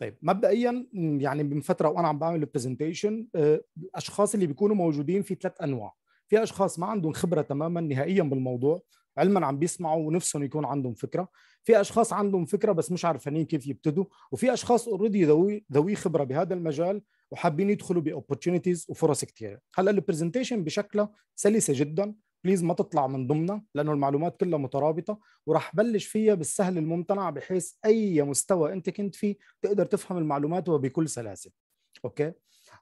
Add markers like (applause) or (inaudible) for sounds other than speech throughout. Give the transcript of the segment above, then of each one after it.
طيب مبدئيا يعني من فتره وانا عم بعمل البرزنتيشن آه، الاشخاص اللي بيكونوا موجودين في ثلاث انواع في اشخاص ما عندهم خبره تماما نهائيا بالموضوع علما عم بيسمعوا ونفسهم يكون عندهم فكره في اشخاص عندهم فكره بس مش عارفين كيف يبتدوا وفي اشخاص اوريدي ذوي ذوي خبره بهذا المجال وحابين يدخلوا باوبورتونيتيز وفرص كثيره هلا البرزنتيشن بشكلها سلسه جدا بليز ما تطلع من ضمنها لانه المعلومات كلها مترابطه وراح بلش فيها بالسهل الممتنع بحيث اي مستوى انت كنت فيه تقدر تفهم المعلومات وبكل سلاسه اوكي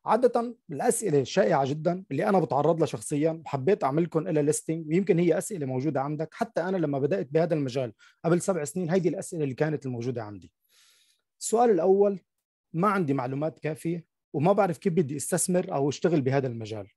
عادة الأسئلة الشائعة جدا اللي أنا بتعرض لها شخصيا حبيت أعمل لكم لها ليستنج ويمكن هي أسئلة موجودة عندك حتى أنا لما بدأت بهذا المجال قبل سبع سنين هيدي الأسئلة اللي كانت الموجودة عندي السؤال الأول ما عندي معلومات كافية وما بعرف كيف بدي استثمر أو اشتغل بهذا المجال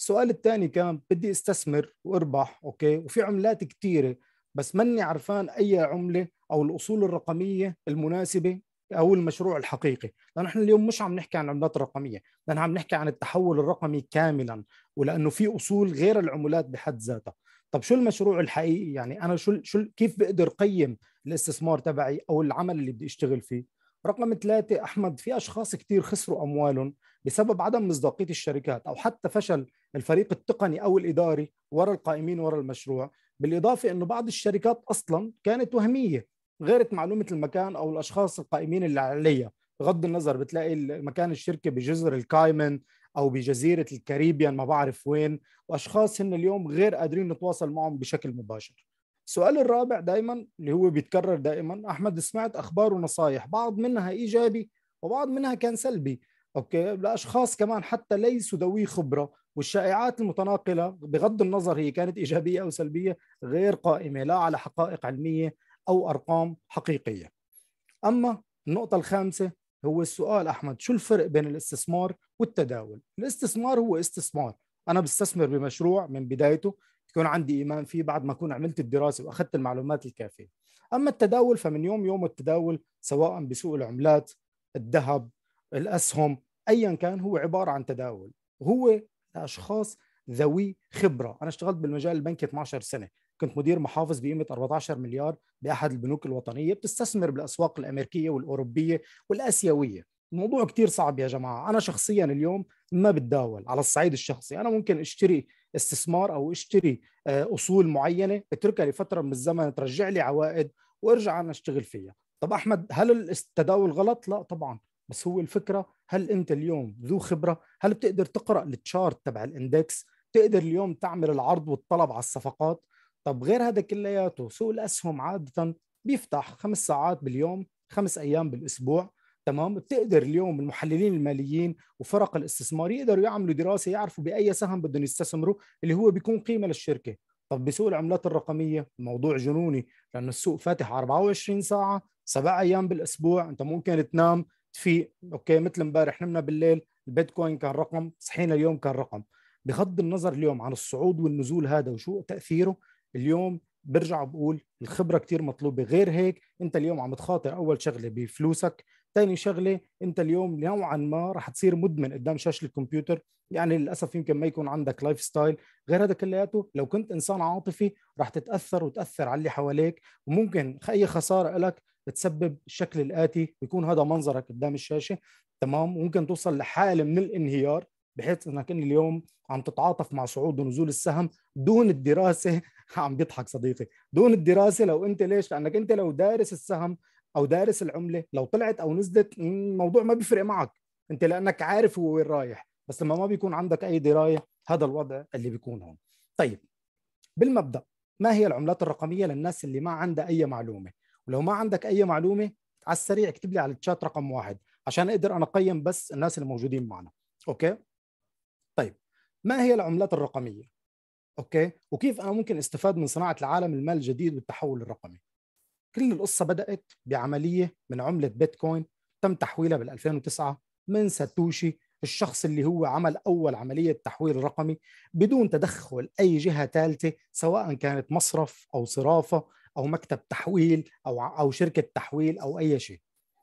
السؤال الثاني كان بدي استثمر واربح اوكي وفي عملات كثيره بس ماني عرفان اي عمله او الاصول الرقميه المناسبه او المشروع الحقيقي لانه احنا اليوم مش عم نحكي عن عملات رقميه لان عم نحكي عن التحول الرقمي كاملا ولانه في اصول غير العملات بحد ذاتها طب شو المشروع الحقيقي يعني انا شو شو كيف بقدر قيم الاستثمار تبعي او العمل اللي بدي اشتغل فيه رقم ثلاثة أحمد في أشخاص كثير خسروا أموالهم بسبب عدم مصداقيه الشركات او حتى فشل الفريق التقني او الاداري وراء القائمين وراء المشروع بالاضافه انه بعض الشركات اصلا كانت وهميه غيرت معلومه المكان او الاشخاص القائمين اللي عليها بغض النظر بتلاقي مكان الشركه بجزر الكايمن او بجزيره الكاريبيان ما بعرف وين واشخاص هن اليوم غير قادرين نتواصل معهم بشكل مباشر السؤال الرابع دائما اللي هو بيتكرر دائما احمد سمعت اخبار ونصايح بعض منها ايجابي وبعض منها كان سلبي اوكي لاشخاص كمان حتى ليسوا ذوي خبره والشائعات المتناقله بغض النظر هي كانت ايجابيه او سلبيه غير قائمه لا على حقائق علميه او ارقام حقيقيه اما النقطه الخامسه هو السؤال احمد شو الفرق بين الاستثمار والتداول الاستثمار هو استثمار انا بستثمر بمشروع من بدايته يكون عندي ايمان فيه بعد ما اكون عملت الدراسه واخذت المعلومات الكافيه اما التداول فمن يوم يوم التداول سواء بسوق العملات الذهب الاسهم ايا كان هو عباره عن تداول هو لاشخاص ذوي خبره انا اشتغلت بالمجال البنكي 12 سنه كنت مدير محافظ بقيمه 14 مليار باحد البنوك الوطنيه بتستثمر بالاسواق الامريكيه والاوروبيه والاسيويه الموضوع كتير صعب يا جماعه انا شخصيا اليوم ما بتداول على الصعيد الشخصي انا ممكن اشتري استثمار او اشتري آه، اصول معينه اتركها لفتره من الزمن ترجع لي عوائد وارجع انا اشتغل فيها طب احمد هل التداول غلط لا طبعا بس هو الفكره هل انت اليوم ذو خبره هل بتقدر تقرا التشارت تبع الاندكس تقدر اليوم تعمل العرض والطلب على الصفقات طب غير هذا كلياته سوق الاسهم عاده بيفتح خمس ساعات باليوم خمس ايام بالاسبوع تمام بتقدر اليوم المحللين الماليين وفرق الاستثمار يقدروا يعملوا دراسه يعرفوا باي سهم بدهم يستثمروا اللي هو بيكون قيمه للشركه طب بسوق العملات الرقميه الموضوع جنوني لانه السوق فاتح 24 ساعه سبع ايام بالاسبوع انت ممكن تنام تفيق اوكي مثل امبارح نمنا بالليل البيتكوين كان رقم صحينا اليوم كان رقم بغض النظر اليوم عن الصعود والنزول هذا وشو تاثيره اليوم برجع بقول الخبره كثير مطلوبه غير هيك انت اليوم عم تخاطر اول شغله بفلوسك ثاني شغله انت اليوم نوعا ما رح تصير مدمن قدام شاشه الكمبيوتر يعني للاسف يمكن ما يكون عندك لايف ستايل غير هذا كلياته لو كنت انسان عاطفي رح تتاثر وتاثر على اللي حواليك وممكن اي خساره لك بتسبب الشكل الآتي بيكون هذا منظرك قدام الشاشة تمام وممكن توصل لحالة من الانهيار بحيث انك اليوم عم تتعاطف مع صعود ونزول السهم دون الدراسه (laughs) عم بيضحك صديقي دون الدراسه لو انت ليش لانك انت لو دارس السهم او دارس العمله لو طلعت او نزلت الموضوع ما بيفرق معك انت لانك عارف هو وين رايح بس لما ما بيكون عندك اي درايه هذا الوضع اللي بيكون هون طيب بالمبدا ما هي العملات الرقميه للناس اللي ما عندها اي معلومه ولو ما عندك اي معلومه على السريع اكتب لي على الشات رقم واحد عشان اقدر انا اقيم بس الناس اللي موجودين معنا اوكي طيب ما هي العملات الرقميه اوكي وكيف انا ممكن استفاد من صناعه العالم المال الجديد والتحول الرقمي كل القصه بدات بعمليه من عمله بيتكوين تم تحويلها بال 2009 من ساتوشي الشخص اللي هو عمل اول عمليه تحويل رقمي بدون تدخل اي جهه ثالثه سواء كانت مصرف او صرافه او مكتب تحويل او او شركه تحويل او اي شيء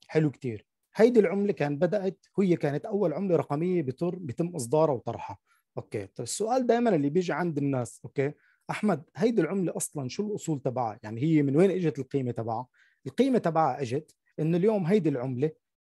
حلو كتير هيدي العمله كان بدات هي كانت اول عمله رقميه بتر بتم اصدارها وطرحها اوكي طب السؤال دائما اللي بيجي عند الناس اوكي احمد هيدي العمله اصلا شو الاصول تبعها يعني هي من وين اجت القيمه تبعها القيمه تبعها اجت انه اليوم هيدي العمله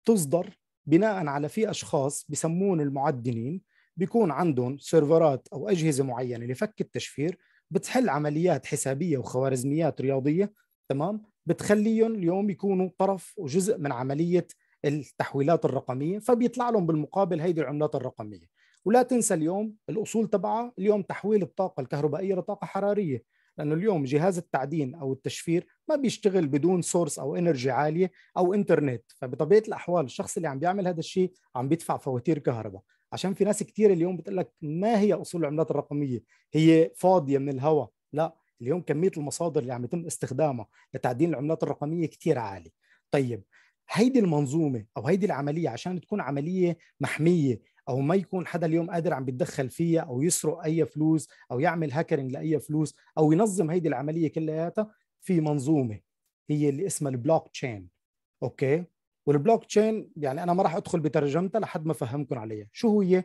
تصدر بناء على في اشخاص بسمون المعدنين بيكون عندهم سيرفرات او اجهزه معينه لفك التشفير بتحل عمليات حسابيه وخوارزميات رياضيه تمام بتخليهم اليوم يكونوا طرف وجزء من عمليه التحويلات الرقميه فبيطلع لهم بالمقابل هيدي العملات الرقميه ولا تنسى اليوم الاصول تبعها اليوم تحويل الطاقه الكهربائيه لطاقه حراريه لانه اليوم جهاز التعدين او التشفير ما بيشتغل بدون سورس او انرجي عاليه او انترنت فبطبيعه الاحوال الشخص اللي عم بيعمل هذا الشيء عم بيدفع فواتير كهرباء عشان في ناس كتير اليوم بتقول لك ما هي اصول العملات الرقميه هي فاضيه من الهوا لا اليوم كميه المصادر اللي عم يتم استخدامها لتعدين العملات الرقميه كتير عالي طيب هيدي المنظومه او هيدي العمليه عشان تكون عمليه محميه او ما يكون حدا اليوم قادر عم يتدخل فيها او يسرق اي فلوس او يعمل هاكرنج لاي فلوس او ينظم هيدي العمليه كلياتها في منظومه هي اللي اسمها البلوك تشين اوكي والبلوك تشين يعني انا ما راح ادخل بترجمتها لحد ما افهمكم عليها شو هي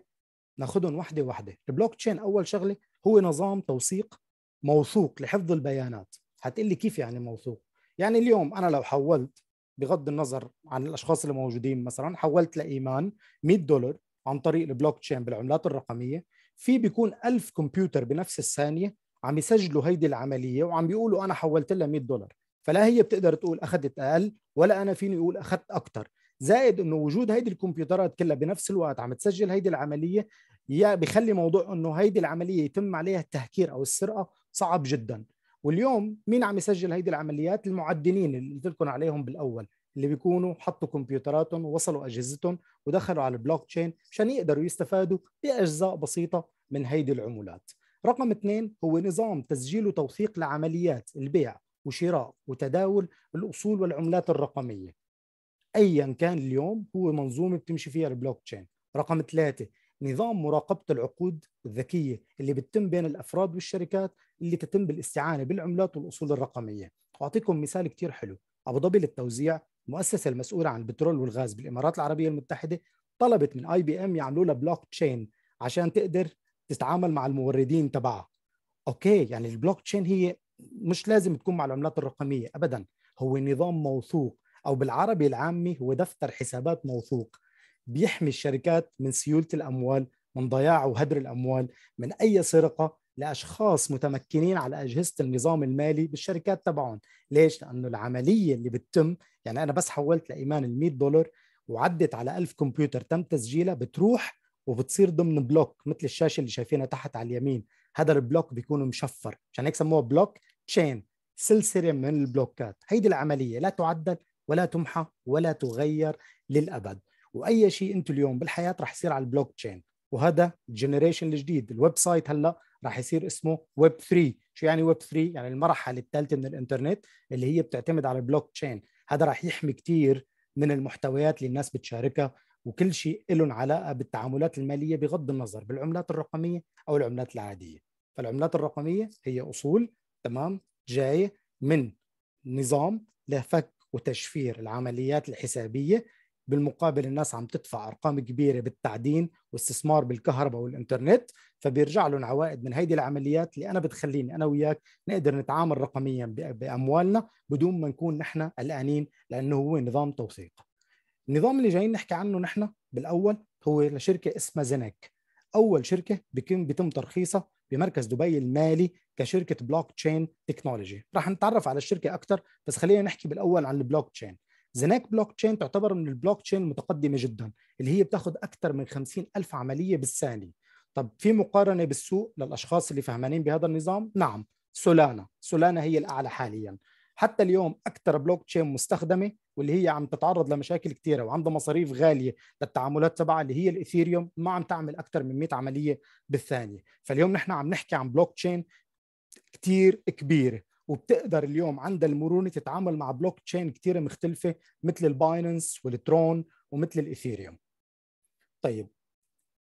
ناخذهم وحده وحده البلوك تشين اول شغله هو نظام توثيق موثوق لحفظ البيانات حتقول لي كيف يعني موثوق يعني اليوم انا لو حولت بغض النظر عن الاشخاص اللي موجودين مثلا حولت لايمان 100 دولار عن طريق البلوك تشين بالعملات الرقميه في بيكون ألف كمبيوتر بنفس الثانيه عم يسجلوا هيدي العمليه وعم بيقولوا انا حولت لها 100 دولار فلا هي بتقدر تقول اخذت اقل ولا انا فيني اقول اخذت اكثر زائد انه وجود هيدي الكمبيوترات كلها بنفس الوقت عم تسجل هيدي العمليه يا بخلي موضوع انه هيدي العمليه يتم عليها التهكير او السرقه صعب جدا واليوم مين عم يسجل هيدي العمليات المعدنين اللي قلت لكم عليهم بالاول اللي بيكونوا حطوا كمبيوتراتهم ووصلوا اجهزتهم ودخلوا على البلوك تشين مشان يقدروا يستفادوا باجزاء بسيطه من هيدي العمولات رقم اثنين هو نظام تسجيل وتوثيق لعمليات البيع وشراء وتداول الاصول والعملات الرقميه ايا كان اليوم هو منظومه بتمشي فيها البلوك تشين رقم ثلاثه نظام مراقبه العقود الذكيه اللي بتتم بين الافراد والشركات اللي تتم بالاستعانه بالعملات والاصول الرقميه اعطيكم مثال كثير حلو ابو ظبي للتوزيع المؤسسه المسؤوله عن البترول والغاز بالامارات العربيه المتحده طلبت من اي بي ام يعملوا لها بلوك تشين عشان تقدر تتعامل مع الموردين تبعها اوكي يعني البلوك تشين هي مش لازم تكون مع العملات الرقميه ابدا هو نظام موثوق او بالعربي العامي هو دفتر حسابات موثوق بيحمي الشركات من سيوله الاموال من ضياع وهدر الاموال من اي سرقه لاشخاص متمكنين على اجهزه النظام المالي بالشركات تبعهم، ليش؟ لانه العمليه اللي بتتم يعني انا بس حولت لايمان ال 100 دولار وعدت على ألف كمبيوتر تم تسجيلها بتروح وبتصير ضمن بلوك مثل الشاشه اللي شايفينها تحت على اليمين هذا البلوك بيكون مشفر عشان هيك سموه بلوك تشين سلسله من البلوكات هيدي العمليه لا تعدل ولا تمحى ولا تغير للابد واي شيء انتم اليوم بالحياه رح يصير على البلوك تشين وهذا الجنريشن الجديد الويب سايت هلا راح يصير اسمه ويب 3 شو يعني ويب 3 يعني المرحله الثالثه من الانترنت اللي هي بتعتمد على البلوك تشين هذا راح يحمي كثير من المحتويات اللي الناس بتشاركها وكل شيء لهم علاقه بالتعاملات الماليه بغض النظر بالعملات الرقميه او العملات العاديه فالعملات الرقميه هي اصول تمام جايه من نظام لفك وتشفير العمليات الحسابيه بالمقابل الناس عم تدفع ارقام كبيره بالتعدين واستثمار بالكهرباء والانترنت فبيرجع لهم عوائد من هيدي العمليات اللي انا بتخليني انا وياك نقدر نتعامل رقميا باموالنا بدون ما نكون نحن قلقانين لانه هو نظام توثيق النظام اللي جايين نحكي عنه نحن بالاول هو لشركه اسمها زينك اول شركه بيتم ترخيصها بمركز دبي المالي كشركه بلوك تشين تكنولوجي راح نتعرف على الشركه اكثر بس خلينا نحكي بالاول عن البلوك تشين زناك بلوك تشين تعتبر من البلوك تشين المتقدمه جدا اللي هي بتاخذ اكثر من 50 الف عمليه بالثانيه طب في مقارنه بالسوق للاشخاص اللي فهمانين بهذا النظام نعم سولانا سولانا هي الاعلى حاليا حتى اليوم اكثر بلوك تشين مستخدمه واللي هي عم تتعرض لمشاكل كثيره وعندها مصاريف غاليه للتعاملات تبعها اللي هي الايثيريوم ما عم تعمل اكثر من 100 عمليه بالثانيه فاليوم نحن عم نحكي عن بلوك تشين كثير كبيره وبتقدر اليوم عندها المرونه تتعامل مع بلوك تشين كثير مختلفه مثل الباينانس والترون ومثل الايثيريوم طيب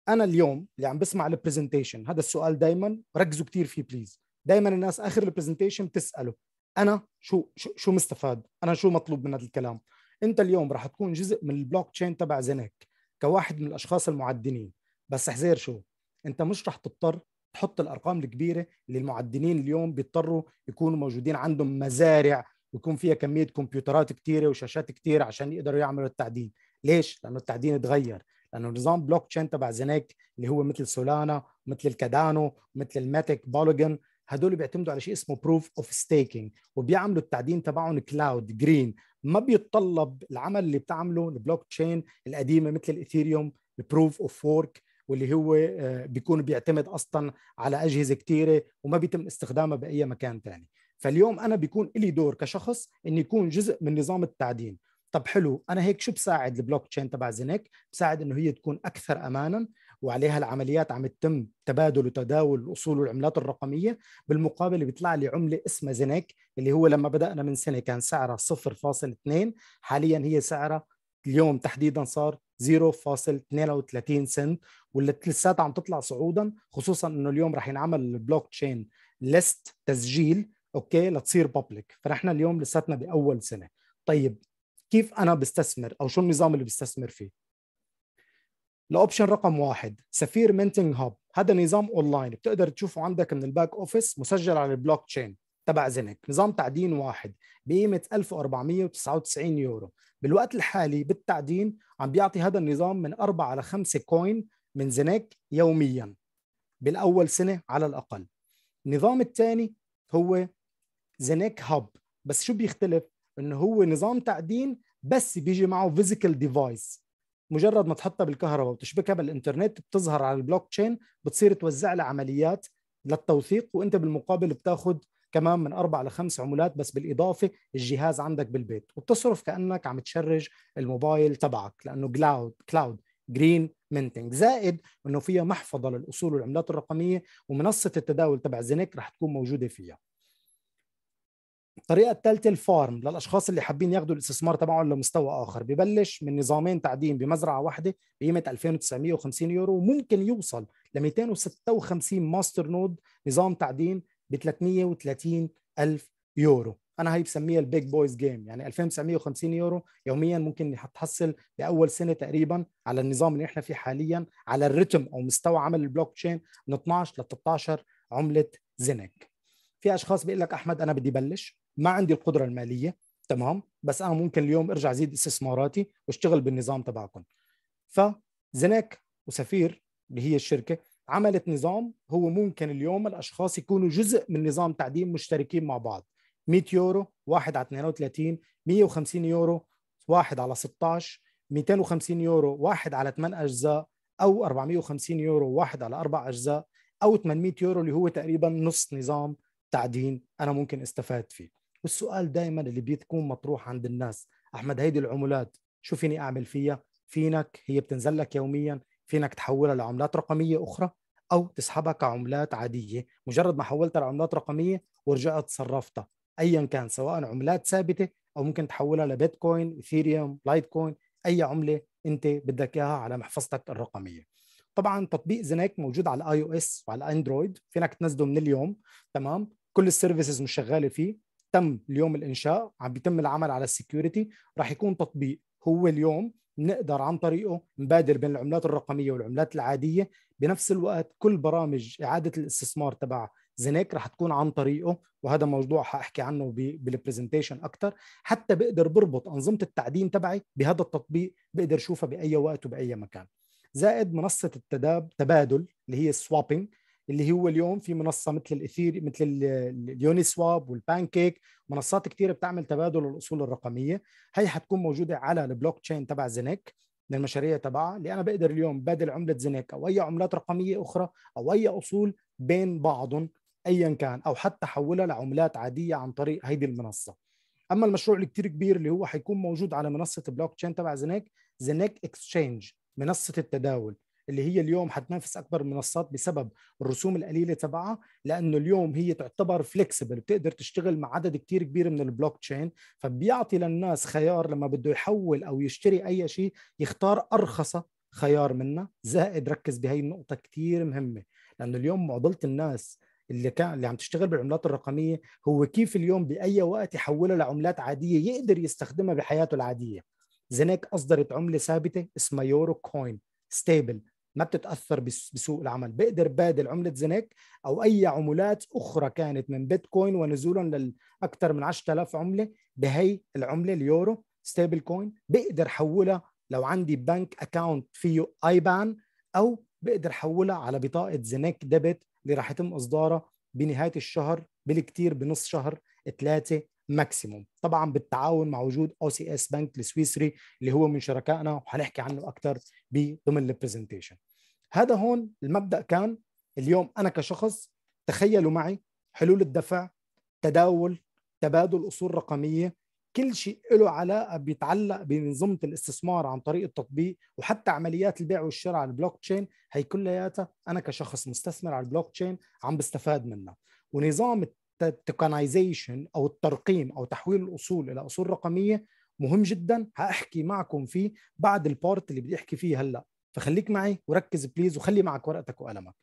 انا اليوم اللي عم بسمع البرزنتيشن هذا السؤال دائما ركزوا كثير فيه بليز دائما الناس اخر البرزنتيشن بتساله انا شو شو مستفاد انا شو مطلوب من هذا الكلام انت اليوم رح تكون جزء من البلوك تشين تبع زينك كواحد من الاشخاص المعدنين بس احذر شو انت مش رح تضطر تحط الارقام الكبيره اللي المعدنين اليوم بيضطروا يكونوا موجودين عندهم مزارع ويكون فيها كميه كمبيوترات كثيره وشاشات كثيره عشان يقدروا يعملوا التعدين ليش لانه التعدين تغير لانه نظام بلوك تشين تبع زينك اللي هو مثل سولانا مثل الكادانو مثل الماتيك بولوجن هدول بيعتمدوا على شيء اسمه بروف اوف ستيكينج وبيعملوا التعدين تبعهم كلاود جرين ما بيتطلب العمل اللي بتعمله البلوك تشين القديمه مثل الاثيريوم البروف اوف وورك واللي هو آه، بيكون بيعتمد اصلا على اجهزه كثيره وما بيتم استخدامها باي مكان ثاني فاليوم انا بيكون لي دور كشخص اني يكون جزء من نظام التعدين طب حلو انا هيك شو بساعد البلوك تشين تبع زينك بساعد انه هي تكون اكثر امانا وعليها العمليات عم تتم تبادل وتداول الاصول والعملات الرقميه بالمقابل بيطلع لي عمله اسمها زينك اللي هو لما بدانا من سنه كان سعرها 0.2 حاليا هي سعرها اليوم تحديدا صار 0.32 سنت واللي لساتها عم تطلع صعودا خصوصا انه اليوم رح ينعمل البلوك تشين ليست تسجيل اوكي لتصير بابليك فنحن اليوم لساتنا باول سنه طيب كيف انا بستثمر او شو النظام اللي بستثمر فيه الاوبشن رقم واحد سفير منتنج هاب هذا نظام اونلاين بتقدر تشوفه عندك من الباك اوفيس مسجل على البلوك تشين تبع زنك نظام تعدين واحد بقيمة 1499 يورو بالوقت الحالي بالتعدين عم بيعطي هذا النظام من 4 على 5 كوين من زنك يوميا بالأول سنة على الأقل النظام الثاني هو زنك هاب بس شو بيختلف انه هو نظام تعدين بس بيجي معه فيزيكال ديفايس مجرد ما تحطها بالكهرباء وتشبكها بالانترنت بتظهر على البلوك تشين بتصير توزع لها عمليات للتوثيق وانت بالمقابل بتاخذ كمان من اربع لخمس عمولات بس بالاضافه الجهاز عندك بالبيت وبتصرف كانك عم تشرج الموبايل تبعك لانه كلاود كلاود جرين منتنج زائد انه فيها محفظه للاصول والعملات الرقميه ومنصه التداول تبع زينك رح تكون موجوده فيها الطريقه الثالثه الفارم للاشخاص اللي حابين ياخذوا الاستثمار تبعهم لمستوى اخر ببلش من نظامين تعدين بمزرعه واحده بقيمه 2950 يورو وممكن يوصل ل 256 ماستر نود نظام تعدين ب 330 الف يورو انا هي بسميها البيج بويز جيم يعني 2950 يورو يوميا ممكن تحصل باول سنه تقريبا على النظام اللي احنا فيه حاليا على الرتم او مستوى عمل البلوك تشين من 12 ل 13 عمله زنك في اشخاص بيقول لك احمد انا بدي بلش ما عندي القدره الماليه تمام بس انا ممكن اليوم ارجع زيد استثماراتي واشتغل بالنظام تبعكم فزنك وسفير اللي هي الشركه عملت نظام هو ممكن اليوم الاشخاص يكونوا جزء من نظام تعدين مشتركين مع بعض 100 يورو واحد على 32 150 يورو واحد على 16 250 يورو واحد على 8 اجزاء او 450 يورو واحد على اربع اجزاء او 800 يورو اللي هو تقريبا نص نظام تعدين انا ممكن استفاد فيه والسؤال دائما اللي بيكون مطروح عند الناس احمد هيدي العملات شو فيني اعمل فيها فينك هي بتنزل لك يوميا فينك تحولها لعملات رقميه اخرى او تسحبها كعملات عاديه مجرد ما حولتها لعملات رقميه ورجعت صرفتها ايا كان سواء عملات ثابته او ممكن تحولها لبيتكوين اثيريوم لايت كوين اي عمله انت بدك اياها على محفظتك الرقميه طبعا تطبيق زنك موجود على الاي او اس وعلى الاندرويد فينك تنزله من اليوم تمام كل السيرفيسز مش شغاله فيه تم اليوم الانشاء عم بيتم العمل على السكيورتي راح يكون تطبيق هو اليوم نقدر عن طريقه نبادر بين العملات الرقميه والعملات العاديه بنفس الوقت كل برامج اعاده الاستثمار تبع زينيك رح تكون عن طريقه وهذا موضوع حاحكي عنه بالبرزنتيشن اكثر حتى بقدر بربط انظمه التعدين تبعي بهذا التطبيق بقدر اشوفها باي وقت وباي مكان زائد منصه التداب تبادل اللي هي السوابينج اللي هو اليوم في منصه مثل الاثير مثل اليوني سواب والبانكيك منصات كثيره بتعمل تبادل الاصول الرقميه هي حتكون موجوده على البلوك تشين تبع زينك للمشاريع تبعها اللي انا بقدر اليوم بدل عمله زينك او اي عملات رقميه اخرى او اي اصول بين بعضهم ايا كان او حتى حولها لعملات عاديه عن طريق هيدي المنصه اما المشروع الكتير كبير اللي هو حيكون موجود على منصه بلوك تشين تبع زينك زينك اكسشينج منصه التداول اللي هي اليوم حتنافس اكبر المنصات بسبب الرسوم القليله تبعها لانه اليوم هي تعتبر فليكسبل بتقدر تشتغل مع عدد كتير كبير من البلوك تشين فبيعطي للناس خيار لما بده يحول او يشتري اي شيء يختار ارخص خيار منها زائد ركز بهي النقطه كتير مهمه لانه اليوم معضله الناس اللي كان اللي عم تشتغل بالعملات الرقميه هو كيف اليوم باي وقت يحولها لعملات عاديه يقدر يستخدمها بحياته العاديه زينك اصدرت عمله ثابته اسمها يورو كوين ستيبل ما بتتاثر بسوق العمل بقدر بادل عمله زنك او اي عملات اخرى كانت من بيتكوين ونزولا لاكثر من 10000 عمله بهي العمله اليورو ستيبل كوين بقدر حولها لو عندي بنك اكاونت فيه ايبان او بقدر حولها على بطاقه زنك ديبت اللي راح يتم اصدارها بنهايه الشهر بالكثير بنص شهر ثلاثة ماكسيموم طبعا بالتعاون مع وجود او سي اس بنك السويسري اللي هو من شركائنا وهنحكي عنه اكثر ضمن البرزنتيشن هذا هون المبدا كان اليوم انا كشخص تخيلوا معي حلول الدفع تداول تبادل اصول رقميه كل شيء له علاقه بيتعلق بمنظومه الاستثمار عن طريق التطبيق وحتى عمليات البيع والشراء على البلوك تشين هي كلياتها انا كشخص مستثمر على البلوك تشين عم بستفاد منها ونظام التوكنايزيشن او الترقيم او تحويل الاصول الى اصول رقميه مهم جدا هاحكي معكم فيه بعد البارت اللي بدي احكي فيه هلا فخليك معي وركز بليز وخلي معك ورقتك وقلمك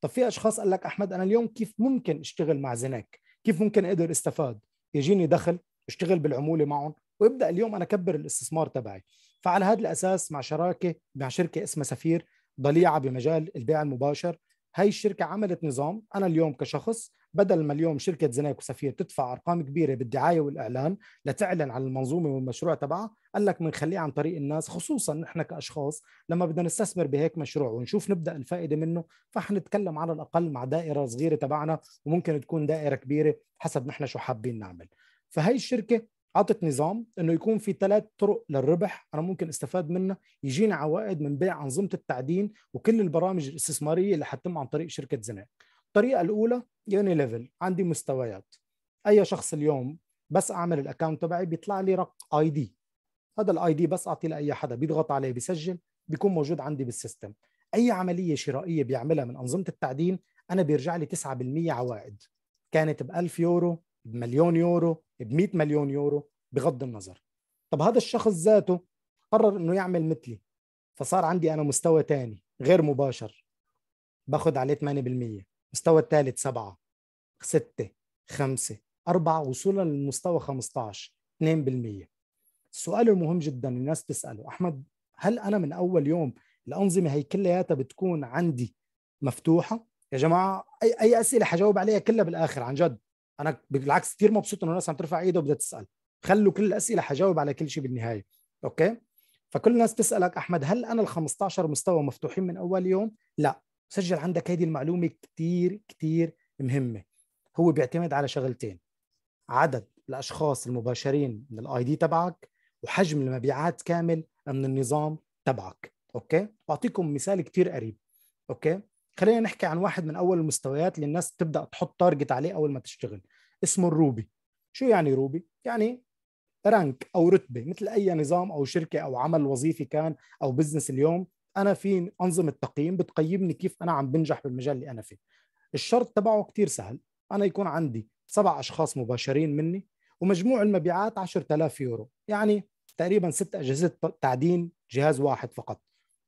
طب في اشخاص قال لك احمد انا اليوم كيف ممكن اشتغل مع زناك كيف ممكن اقدر استفاد يجيني دخل اشتغل بالعموله معهم وابدا اليوم انا اكبر الاستثمار تبعي فعلى هذا الاساس مع شراكه مع شركه اسمها سفير ضليعه بمجال البيع المباشر هاي الشركه عملت نظام انا اليوم كشخص بدل ما اليوم شركه زنايك وسفير تدفع ارقام كبيره بالدعايه والاعلان لتعلن عن المنظومه والمشروع تبعها قال لك بنخليه عن طريق الناس خصوصا نحن كاشخاص لما بدنا نستثمر بهيك مشروع ونشوف نبدا الفائده منه فحنتكلم على الاقل مع دائره صغيره تبعنا وممكن تكون دائره كبيره حسب نحن شو حابين نعمل فهي الشركه عطت نظام انه يكون في ثلاث طرق للربح انا ممكن استفاد منها يجيني عوائد من بيع انظمه التعدين وكل البرامج الاستثماريه اللي حتتم عن طريق شركه زناك الطريقه الاولى يوني ليفل عندي مستويات اي شخص اليوم بس اعمل الاكونت تبعي بيطلع لي رق اي دي هذا الاي دي بس اعطيه لاي حدا بيضغط عليه بيسجل بيكون موجود عندي بالسيستم اي عمليه شرائيه بيعملها من انظمه التعدين انا بيرجع لي 9% عوائد كانت ب 1000 يورو بمليون يورو ب 100 مليون يورو بغض النظر طب هذا الشخص ذاته قرر انه يعمل مثلي فصار عندي انا مستوى ثاني غير مباشر باخذ عليه 8% المستوى الثالث سبعة ستة خمسة أربعة وصولا للمستوى 15 2% السؤال المهم جدا الناس تسأله أحمد هل أنا من أول يوم الأنظمة هي كلياتها بتكون عندي مفتوحة يا جماعة أي, أي أسئلة حجاوب عليها كلها بالآخر عن جد أنا بالعكس كثير مبسوط إنه الناس عم ترفع إيده وبدها تسأل خلوا كل الأسئلة حجاوب على كل شيء بالنهاية أوكي فكل الناس تسألك أحمد هل أنا ال 15 مستوى مفتوحين من أول يوم؟ لا سجل عندك هذه المعلومه كتير كتير مهمه هو بيعتمد على شغلتين عدد الاشخاص المباشرين من الاي دي تبعك وحجم المبيعات كامل من النظام تبعك اوكي بعطيكم مثال كتير قريب اوكي خلينا نحكي عن واحد من اول المستويات اللي الناس تبدا تحط تارجت عليه اول ما تشتغل اسمه الروبي شو يعني روبي يعني رانك او رتبه مثل اي نظام او شركه او عمل وظيفي كان او بزنس اليوم انا في انظمه تقييم بتقيمني كيف انا عم بنجح بالمجال اللي انا فيه الشرط تبعه كتير سهل انا يكون عندي سبع اشخاص مباشرين مني ومجموع المبيعات 10000 يورو يعني تقريبا ست اجهزه تعدين جهاز واحد فقط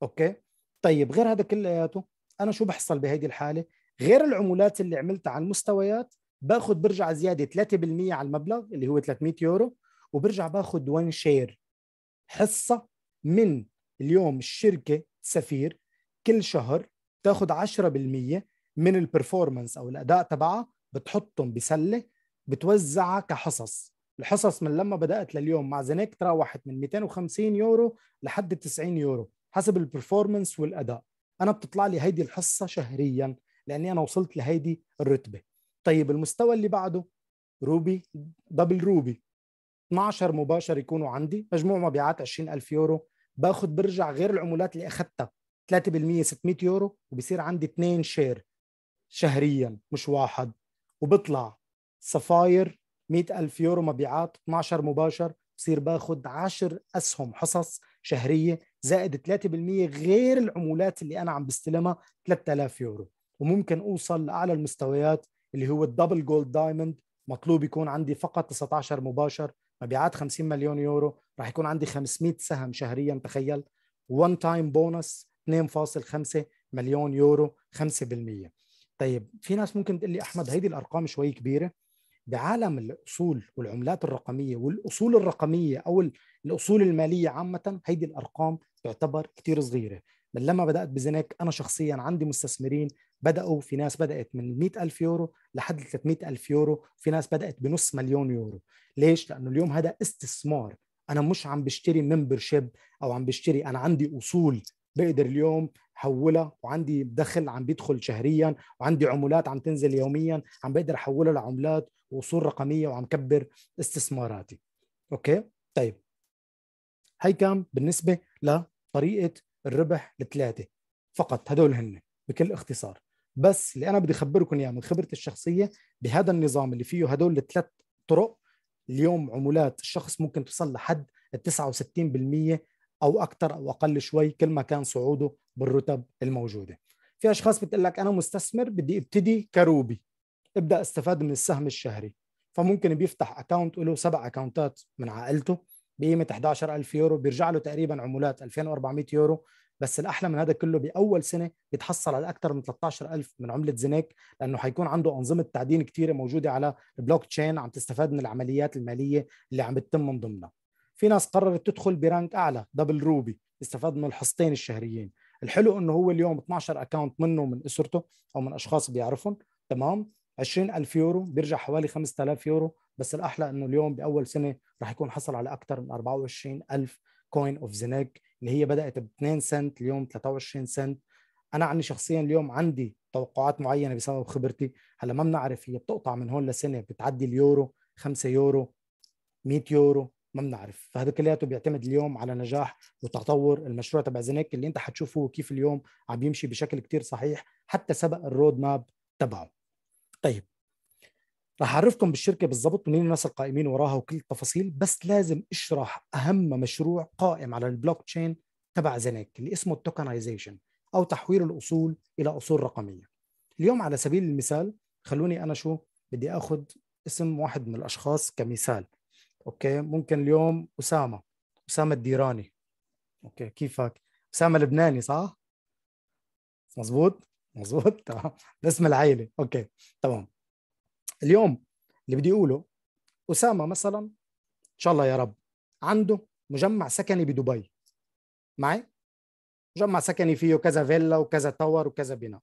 اوكي طيب غير هذا كلياته انا شو بحصل بهيدي الحاله غير العمولات اللي عملتها على المستويات باخذ برجع زياده 3% على المبلغ اللي هو 300 يورو وبرجع باخذ وان شير حصه من اليوم الشركه سفير كل شهر تاخذ 10% من البرفورمانس او الاداء تبعها بتحطهم بسله بتوزعها كحصص الحصص من لما بدات لليوم مع زنيك تراوحت من 250 يورو لحد 90 يورو حسب البرفورمانس والاداء انا بتطلع لي هيدي الحصه شهريا لاني انا وصلت لهيدي الرتبه طيب المستوى اللي بعده روبي دبل روبي 12 مباشر يكونوا عندي مجموع مبيعات 20000 يورو باخذ برجع غير العمولات اللي اخذتها 3% 600 يورو وبصير عندي اثنين شير شهريا مش واحد وبطلع صفاير 100000 يورو مبيعات 12 مباشر بصير باخذ 10 اسهم حصص شهريه زائد 3% غير العمولات اللي انا عم بستلمها 3000 يورو وممكن اوصل لاعلى المستويات اللي هو الدبل جولد دايموند مطلوب يكون عندي فقط 19 مباشر مبيعات 50 مليون يورو راح يكون عندي 500 سهم شهريا تخيل وان تايم بونس 2.5 مليون يورو 5% طيب في ناس ممكن تقول لي احمد هيدي الارقام شوي كبيره بعالم الاصول والعملات الرقميه والاصول الرقميه او الاصول الماليه عامه هيدي الارقام تعتبر كثير صغيره من لما بدات بزنك انا شخصيا عندي مستثمرين بدأوا في ناس بدأت من 100 ألف يورو لحد 300 ألف يورو في ناس بدأت بنص مليون يورو ليش؟ لأنه اليوم هذا استثمار أنا مش عم بشتري ممبرشيب أو عم بشتري أنا عندي أصول بقدر اليوم حولها وعندي دخل عم بيدخل شهريا وعندي عمولات عم تنزل يوميا عم بقدر احولها لعملات واصول رقميه وعم كبر استثماراتي اوكي طيب هي كان بالنسبه لطريقه الربح الثلاثه فقط هدول هن بكل اختصار بس اللي انا بدي اخبركم اياه من خبرتي الشخصيه بهذا النظام اللي فيه هدول الثلاث طرق اليوم عمولات الشخص ممكن توصل لحد ال 69% او اكثر او اقل شوي كل ما كان صعوده بالرتب الموجوده. في اشخاص بتقول لك انا مستثمر بدي ابتدي كروبي ابدا استفاد من السهم الشهري فممكن بيفتح اكونت له سبع اكونتات من عائلته بقيمه 11000 يورو بيرجع له تقريبا عمولات 2400 يورو بس الاحلى من هذا كله باول سنه بيتحصل على اكثر من 13000 من عمله زينك لانه حيكون عنده انظمه تعدين كثيره موجوده على البلوك تشين عم تستفاد من العمليات الماليه اللي عم بتتم من ضمنها في ناس قررت تدخل برانك اعلى دبل روبي استفاد من الحصتين الشهريين الحلو انه هو اليوم 12 اكونت منه من اسرته او من اشخاص بيعرفهم تمام 20000 يورو بيرجع حوالي 5000 يورو بس الاحلى انه اليوم باول سنه راح يكون حصل على اكثر من 24000 كوين اوف زينك اللي هي بدات ب 2 سنت اليوم 23 سنت انا عني شخصيا اليوم عندي توقعات معينه بسبب خبرتي هلا ما بنعرف هي بتقطع من هون لسنه بتعدي اليورو 5 يورو 100 يورو ما بنعرف فهذا كلياته بيعتمد اليوم على نجاح وتطور المشروع تبع زينك اللي انت حتشوفه كيف اليوم عم يمشي بشكل كتير صحيح حتى سبق الرود ماب تبعه طيب اعرفكم بالشركه بالضبط ومين الناس القائمين وراها وكل التفاصيل بس لازم اشرح اهم مشروع قائم على البلوك تشين تبع زنك اللي اسمه التوكنايزيشن او تحويل الاصول الى اصول رقميه اليوم على سبيل المثال خلوني انا شو بدي اخذ اسم واحد من الاشخاص كمثال اوكي ممكن اليوم اسامه اسامه الديراني اوكي كيفك اسامه لبناني صح مزبوط مزبوط تمام اسم العائله اوكي تمام اليوم اللي بدي اقوله اسامه مثلا ان شاء الله يا رب عنده مجمع سكني بدبي معي مجمع سكني فيه كذا فيلا وكذا تاور وكذا بناء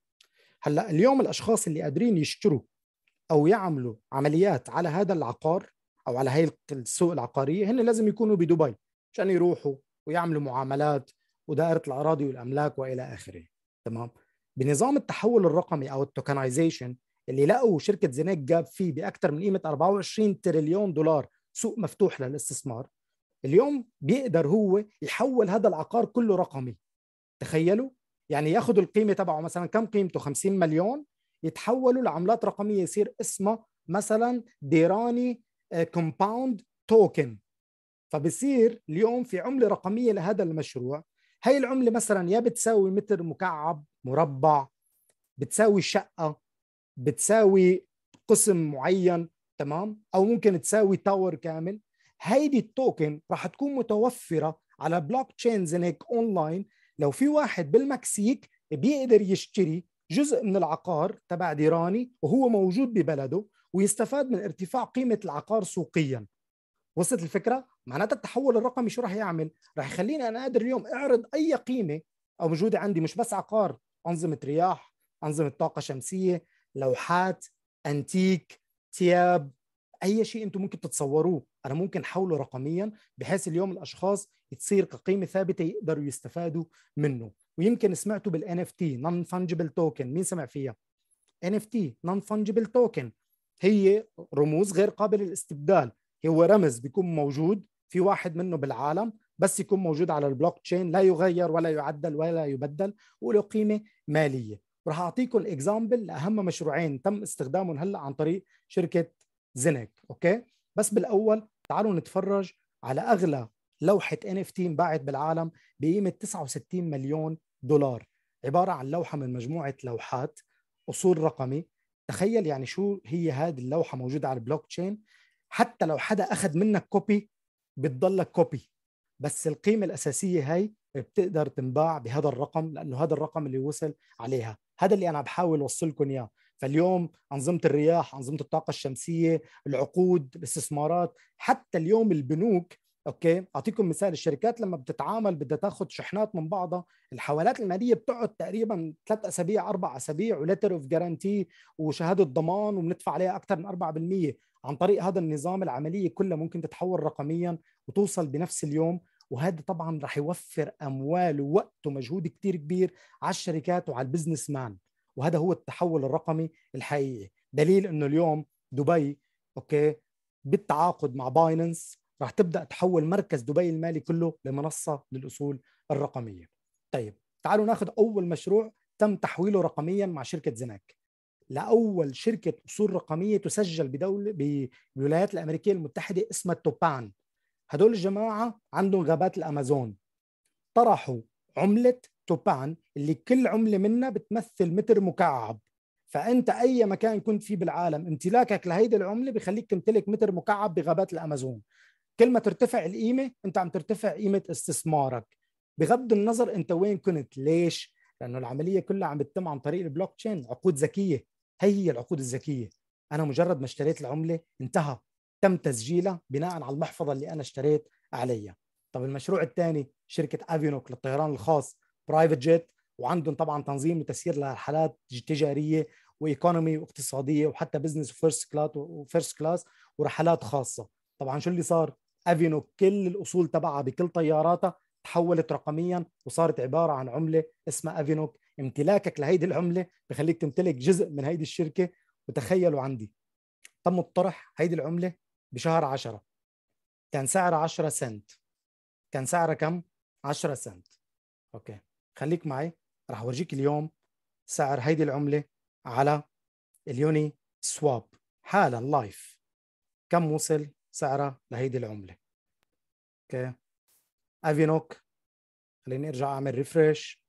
هلا اليوم الاشخاص اللي قادرين يشتروا او يعملوا عمليات على هذا العقار او على هي السوق العقاريه هن لازم يكونوا بدبي عشان يروحوا ويعملوا معاملات ودائره الاراضي والاملاك والى اخره تمام بنظام التحول الرقمي او التوكنايزيشن اللي لقوا شركه زناك جاب فيه باكثر من قيمه 24 تريليون دولار سوق مفتوح للاستثمار اليوم بيقدر هو يحول هذا العقار كله رقمي تخيلوا يعني ياخذوا القيمه تبعه مثلا كم قيمته 50 مليون يتحولوا لعملات رقميه يصير اسمها مثلا ديراني كومباوند آه، توكن فبصير اليوم في عمله رقميه لهذا المشروع هاي العمله مثلا يا بتساوي متر مكعب مربع بتساوي شقه بتساوي قسم معين تمام او ممكن تساوي تاور كامل هيدي التوكن راح تكون متوفره على بلوك تشين هيك اونلاين لو في واحد بالمكسيك بيقدر يشتري جزء من العقار تبع ديراني وهو موجود ببلده ويستفاد من ارتفاع قيمه العقار سوقيا وصلت الفكره معناتها التحول الرقمي شو راح يعمل راح يخليني انا قادر اليوم اعرض اي قيمه او موجوده عندي مش بس عقار انظمه رياح انظمه طاقه شمسيه لوحات انتيك ثياب اي شيء انتم ممكن تتصوروه انا ممكن احوله رقميا بحيث اليوم الاشخاص تصير كقيمه ثابته يقدروا يستفادوا منه ويمكن سمعتوا بالان اف تي نون فنجبل توكن مين سمع فيها ان اف تي نون فنجبل توكن هي رموز غير قابله للاستبدال هو رمز بيكون موجود في واحد منه بالعالم بس يكون موجود على البلوك تشين لا يغير ولا يعدل ولا يبدل وله قيمه ماليه راح اعطيكم الاكزامبل لاهم مشروعين تم استخدامهم هلا عن طريق شركه زينك اوكي بس بالاول تعالوا نتفرج على اغلى لوحه ان اف تي انباعت بالعالم بقيمه 69 مليون دولار عباره عن لوحه من مجموعه لوحات اصول رقمي تخيل يعني شو هي هذه اللوحه موجوده على البلوك تشين حتى لو حدا اخذ منك كوبي بتضلك كوبي بس القيمه الاساسيه هي بتقدر تنباع بهذا الرقم لانه هذا الرقم اللي وصل عليها هذا اللي انا بحاول اوصل لكم اياه فاليوم انظمه الرياح انظمه الطاقه الشمسيه العقود الاستثمارات حتى اليوم البنوك اوكي اعطيكم مثال الشركات لما بتتعامل بدها تاخذ شحنات من بعضها الحوالات الماليه بتقعد تقريبا ثلاث اسابيع اربع اسابيع ولتر اوف جارانتي وشهاده ضمان وبندفع عليها اكثر من 4% عن طريق هذا النظام العمليه كلها ممكن تتحول رقميا وتوصل بنفس اليوم وهذا طبعا رح يوفر اموال ووقت ومجهود كتير كبير على الشركات وعلى البزنس مان وهذا هو التحول الرقمي الحقيقي دليل انه اليوم دبي اوكي بالتعاقد مع بايننس رح تبدا تحول مركز دبي المالي كله لمنصه للاصول الرقميه طيب تعالوا ناخذ اول مشروع تم تحويله رقميا مع شركه زناك لاول شركه اصول رقميه تسجل بدوله بالولايات الامريكيه المتحده اسمها توبان هدول الجماعة عندهم غابات الأمازون طرحوا عملة توبان اللي كل عملة منها بتمثل متر مكعب فأنت أي مكان كنت فيه بالعالم امتلاكك لهيدي العملة بخليك تمتلك متر مكعب بغابات الأمازون كل ما ترتفع القيمة أنت عم ترتفع قيمة استثمارك بغض النظر أنت وين كنت ليش؟ لأنه العملية كلها عم بتتم عن طريق البلوك تشين عقود ذكية هي هي العقود الذكية أنا مجرد ما اشتريت العملة انتهى تم تسجيله بناء على المحفظه اللي انا اشتريت عليها طب المشروع الثاني شركه افينوك للطيران الخاص برايفت جيت وعندهم طبعا تنظيم وتسيير لحالات تجاريه وايكونومي واقتصاديه وحتى بزنس وفيرست كلاس وفيرست كلاس ورحلات خاصه طبعا شو اللي صار افينوك كل الاصول تبعها بكل طياراتها تحولت رقميا وصارت عباره عن عمله اسمها افينوك امتلاكك لهيدي العمله بخليك تمتلك جزء من هيدي الشركه وتخيلوا عندي تم الطرح هيدي العمله بشهر 10 كان سعر 10 سنت كان سعره كم 10 سنت اوكي خليك معي راح اورجيك اليوم سعر هيدي العمله على اليوني سواب حالا لايف كم وصل سعرها لهيدي العمله اوكي افينوك خليني ارجع اعمل ريفرش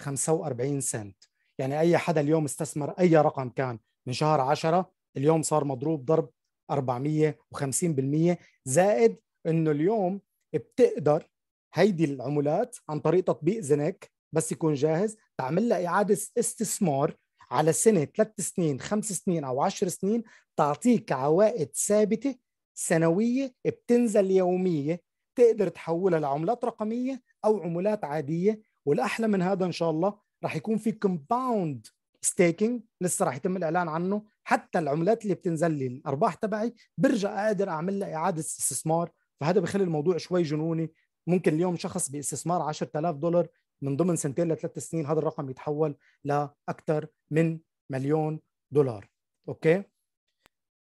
45 سنت يعني اي حدا اليوم استثمر اي رقم كان من شهر 10 اليوم صار مضروب ضرب 450% زائد انه اليوم بتقدر هيدي العمولات عن طريق تطبيق زنك بس يكون جاهز تعمل لها اعاده استثمار على سنه ثلاث سنين خمس سنين او عشر سنين تعطيك عوائد ثابته سنويه بتنزل يوميه تقدر تحولها لعملات رقميه او عملات عاديه والاحلى من هذا ان شاء الله رح يكون في كومباوند ستيكينج لسه راح يتم الاعلان عنه حتى العملات اللي بتنزل لي الارباح تبعي برجع اقدر اعمل لها اعاده استثمار فهذا بخلي الموضوع شوي جنوني ممكن اليوم شخص باستثمار 10000 دولار من ضمن سنتين لثلاث سنين هذا الرقم يتحول لاكثر من مليون دولار اوكي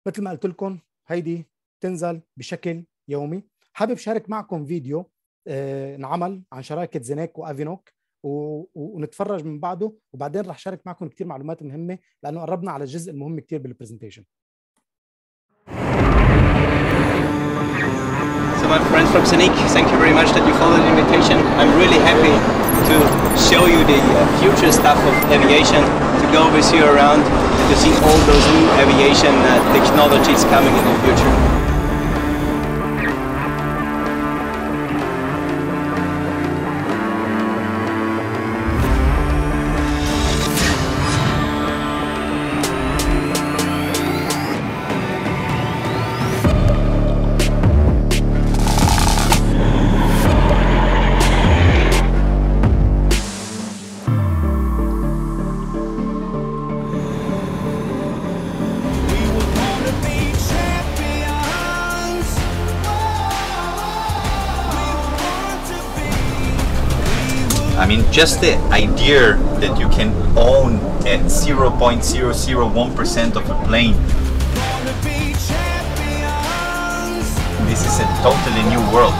مثل ما قلت لكم هيدي تنزل بشكل يومي حابب شارك معكم فيديو آه، انعمل عن شراكه زينيك وافينوك ونتفرج من بعده وبعدين رح شارك معكم كثير معلومات مهمه لانه قربنا على الجزء المهم كثير بالبرزنتيشن So my friends from Sonic, thank you very much that you followed the invitation. I'm really happy to show you the future stuff of aviation, to go with you around, to see all those new aviation technologies coming in the future. just the idea that you can own at 0.001% of a plane this is a totally new world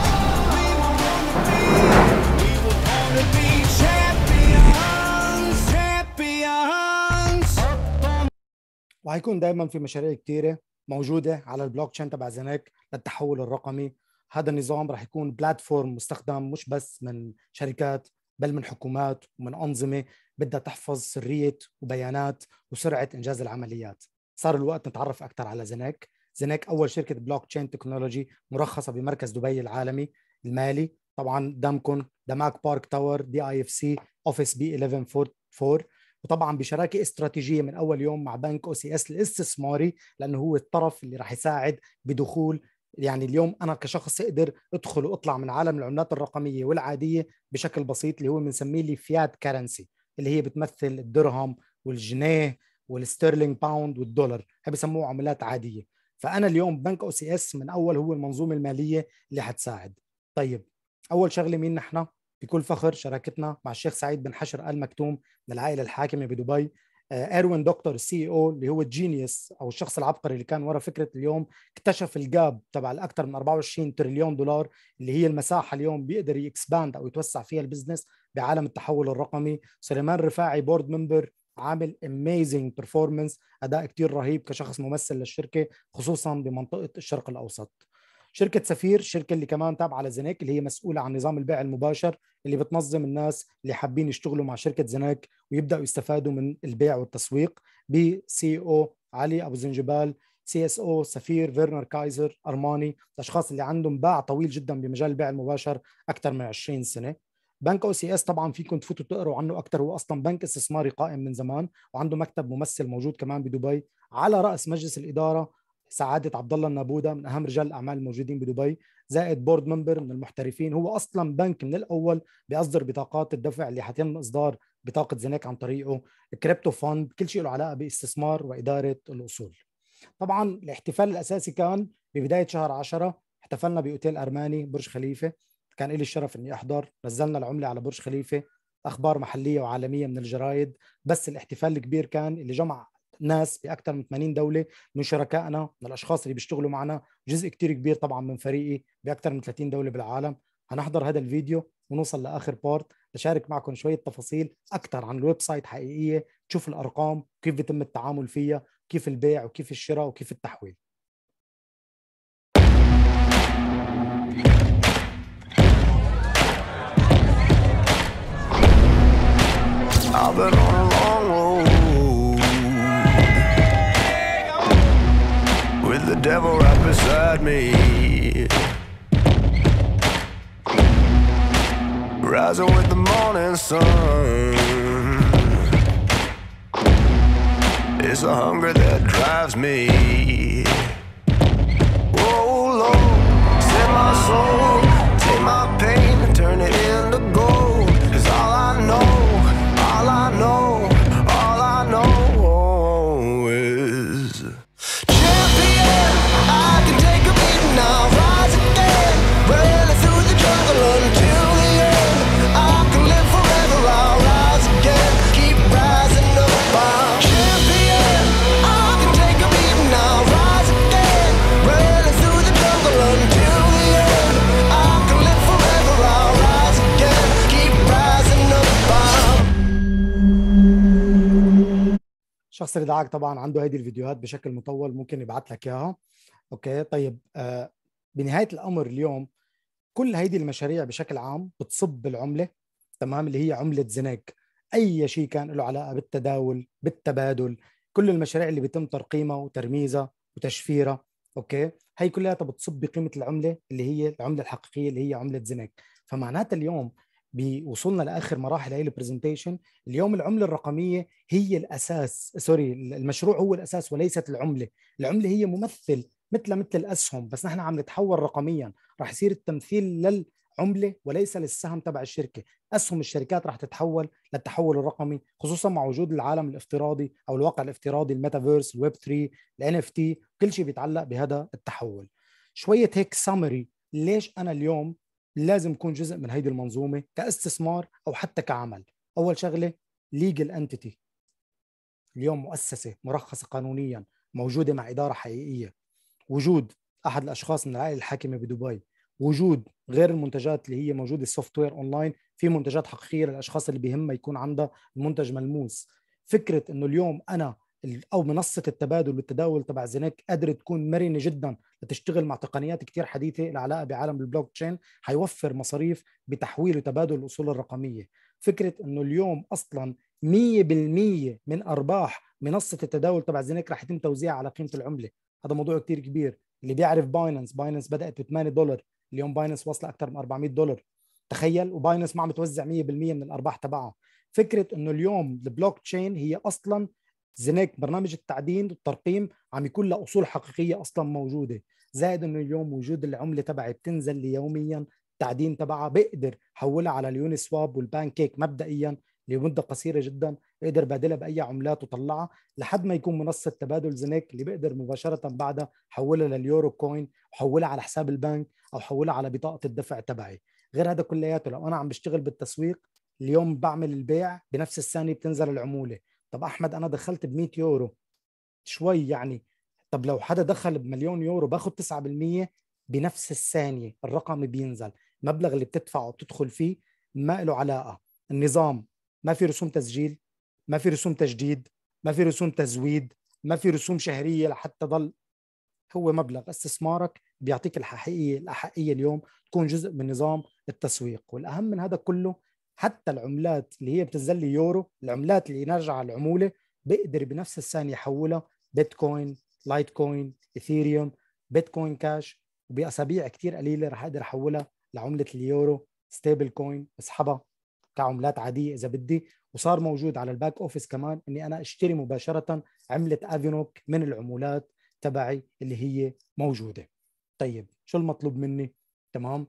وهيكون دايما في مشاريع كتيره موجوده على البلوك تشين تبع زناك للتحول الرقمي هذا النظام راح يكون بلاتفورم مستخدم مش بس من شركات بل من حكومات ومن أنظمة بدها تحفظ سرية وبيانات وسرعة إنجاز العمليات صار الوقت نتعرف أكثر على زنك زنك أول شركة بلوك تشين تكنولوجي مرخصة بمركز دبي العالمي المالي طبعا دامكون دماك بارك تاور دي اي اف سي اوفيس بي 1144 وطبعا بشراكه استراتيجيه من اول يوم مع بنك او سي اس الاستثماري لانه هو الطرف اللي راح يساعد بدخول يعني اليوم انا كشخص اقدر ادخل واطلع من عالم العملات الرقميه والعاديه بشكل بسيط اللي هو بنسميه لي فيات كارنسي اللي هي بتمثل الدرهم والجنيه والسترلينج باوند والدولار هي بسموه عملات عاديه فانا اليوم بنك او سي اس من اول هو المنظومه الماليه اللي حتساعد طيب اول شغله مين نحن بكل فخر شراكتنا مع الشيخ سعيد بن حشر ال مكتوم من العائله الحاكمه بدبي اروين آه، دكتور السي او اللي هو الجينيوس او الشخص العبقري اللي كان ورا فكره اليوم اكتشف الجاب تبع الاكثر من 24 تريليون دولار اللي هي المساحه اليوم بيقدر يكسباند او يتوسع فيها البزنس بعالم التحول الرقمي سليمان رفاعي بورد ممبر عامل اميزنج بيرفورمنس اداء كتير رهيب كشخص ممثل للشركه خصوصا بمنطقه الشرق الاوسط شركه سفير الشركه اللي كمان تابعه لزناك اللي هي مسؤوله عن نظام البيع المباشر اللي بتنظم الناس اللي حابين يشتغلوا مع شركه زناك ويبداوا يستفادوا من البيع والتسويق بسي او e علي ابو زنجبال سي اس او سفير فيرنر كايزر ارماني الاشخاص اللي عندهم باع طويل جدا بمجال البيع المباشر اكثر من 20 سنه بنك او سي اس طبعا فيكم تفوتوا تقروا عنه اكثر هو اصلا بنك استثماري قائم من زمان وعنده مكتب ممثل موجود كمان بدبي على راس مجلس الاداره سعاده عبد الله النابوده من اهم رجال الاعمال الموجودين بدبي زائد بورد ممبر من المحترفين هو اصلا بنك من الاول بيصدر بطاقات الدفع اللي حيتم اصدار بطاقه زناك عن طريقه كريبتو فند كل شيء له علاقه باستثمار واداره الاصول طبعا الاحتفال الاساسي كان ببدايه شهر 10 احتفلنا باوتيل ارماني برج خليفه كان لي الشرف اني احضر نزلنا العمله على برج خليفه اخبار محليه وعالميه من الجرايد بس الاحتفال الكبير كان اللي جمع ناس باكثر من 80 دوله من شركائنا من الاشخاص اللي بيشتغلوا معنا جزء كتير كبير طبعا من فريقي باكثر من 30 دوله بالعالم هنحضر هذا الفيديو ونوصل لاخر بارت لشارك معكم شويه تفاصيل اكثر عن الويب سايت حقيقيه تشوف الارقام كيف بيتم التعامل فيها كيف البيع وكيف الشراء وكيف التحويل I've been on a long road devil right beside me. Rising with the morning sun. It's the hunger that drives me. Oh Lord, set my soul. نفس دعاك طبعا عنده هذه الفيديوهات بشكل مطول ممكن يبعث لك اياها اوكي طيب آه بنهايه الامر اليوم كل هيدي المشاريع بشكل عام بتصب بالعمله تمام اللي هي عمله زناك اي شيء كان له علاقه بالتداول بالتبادل كل المشاريع اللي بيتم ترقيمها وترميزها وتشفيرها اوكي هي كلها بتصب بقيمه العمله اللي هي العمله الحقيقيه اللي هي عمله زناك فمعناتها اليوم بوصولنا لاخر مراحل هي البرزنتيشن اليوم العمله الرقميه هي الاساس سوري المشروع هو الاساس وليست العمله العمله هي ممثل مثل مثل الاسهم بس نحن عم نتحول رقميا رح يصير التمثيل للعمله وليس للسهم تبع الشركه اسهم الشركات رح تتحول للتحول الرقمي خصوصا مع وجود العالم الافتراضي او الواقع الافتراضي الميتافيرس الويب 3 الان اف تي كل شيء بيتعلق بهذا التحول شويه هيك سمري ليش انا اليوم لازم يكون جزء من هيدي المنظومه كاستثمار او حتى كعمل اول شغله ليجل انتيتي اليوم مؤسسه مرخصه قانونيا موجوده مع اداره حقيقيه وجود احد الاشخاص من العائله الحاكمه بدبي وجود غير المنتجات اللي هي موجوده السوفت وير اونلاين في منتجات حقيقيه للاشخاص اللي بيهمها يكون عندها المنتج ملموس فكره انه اليوم انا او منصه التبادل والتداول تبع زينك قادره تكون مرنه جدا لتشتغل مع تقنيات كثير حديثه العلاقه بعالم البلوك تشين حيوفر مصاريف بتحويل وتبادل الاصول الرقميه فكره انه اليوم اصلا 100% من ارباح منصه التداول تبع زينك رح يتم توزيعها على قيمه العمله هذا موضوع كثير كبير اللي بيعرف باينانس باينانس بدات ب 8 دولار اليوم باينانس واصله اكثر من 400 دولار تخيل وباينانس ما عم توزع 100% من الارباح تبعها فكره انه اليوم البلوك تشين هي اصلا زنيك برنامج التعدين والترقيم عم يكون له اصول حقيقيه اصلا موجوده زائد انه اليوم وجود العمله تبعي بتنزل لي يوميا التعدين تبعها بقدر حولها على اليوني سواب والبانكيك مبدئيا لمده قصيره جدا بقدر بادلها باي عملات وطلعها لحد ما يكون منصه تبادل زنيك اللي بقدر مباشره بعدها حولها لليورو كوين وحولها على حساب البنك او حولها على بطاقه الدفع تبعي غير هذا كلياته لو انا عم بشتغل بالتسويق اليوم بعمل البيع بنفس الثانيه بتنزل العموله طب احمد انا دخلت ب 100 يورو شوي يعني طب لو حدا دخل بمليون يورو باخد 9% بنفس الثانيه الرقم بينزل المبلغ اللي بتدفعه وبتدخل فيه ما له علاقه النظام ما في رسوم تسجيل ما في رسوم تجديد ما في رسوم تزويد ما في رسوم شهريه لحتى ضل هو مبلغ استثمارك بيعطيك الحقيقيه الاحقيه اليوم تكون جزء من نظام التسويق والاهم من هذا كله حتى العملات اللي هي بتنزل لي يورو العملات اللي نرجع على العموله بقدر بنفس الثانيه يحولها بيتكوين لايت كوين ايثيريوم بيتكوين كاش وباسابيع كثير قليله رح اقدر احولها لعمله اليورو ستيبل كوين اسحبها كعملات عاديه اذا بدي وصار موجود على الباك اوفيس كمان اني انا اشتري مباشره عمله افينوك من العمولات تبعي اللي هي موجوده طيب شو المطلوب مني تمام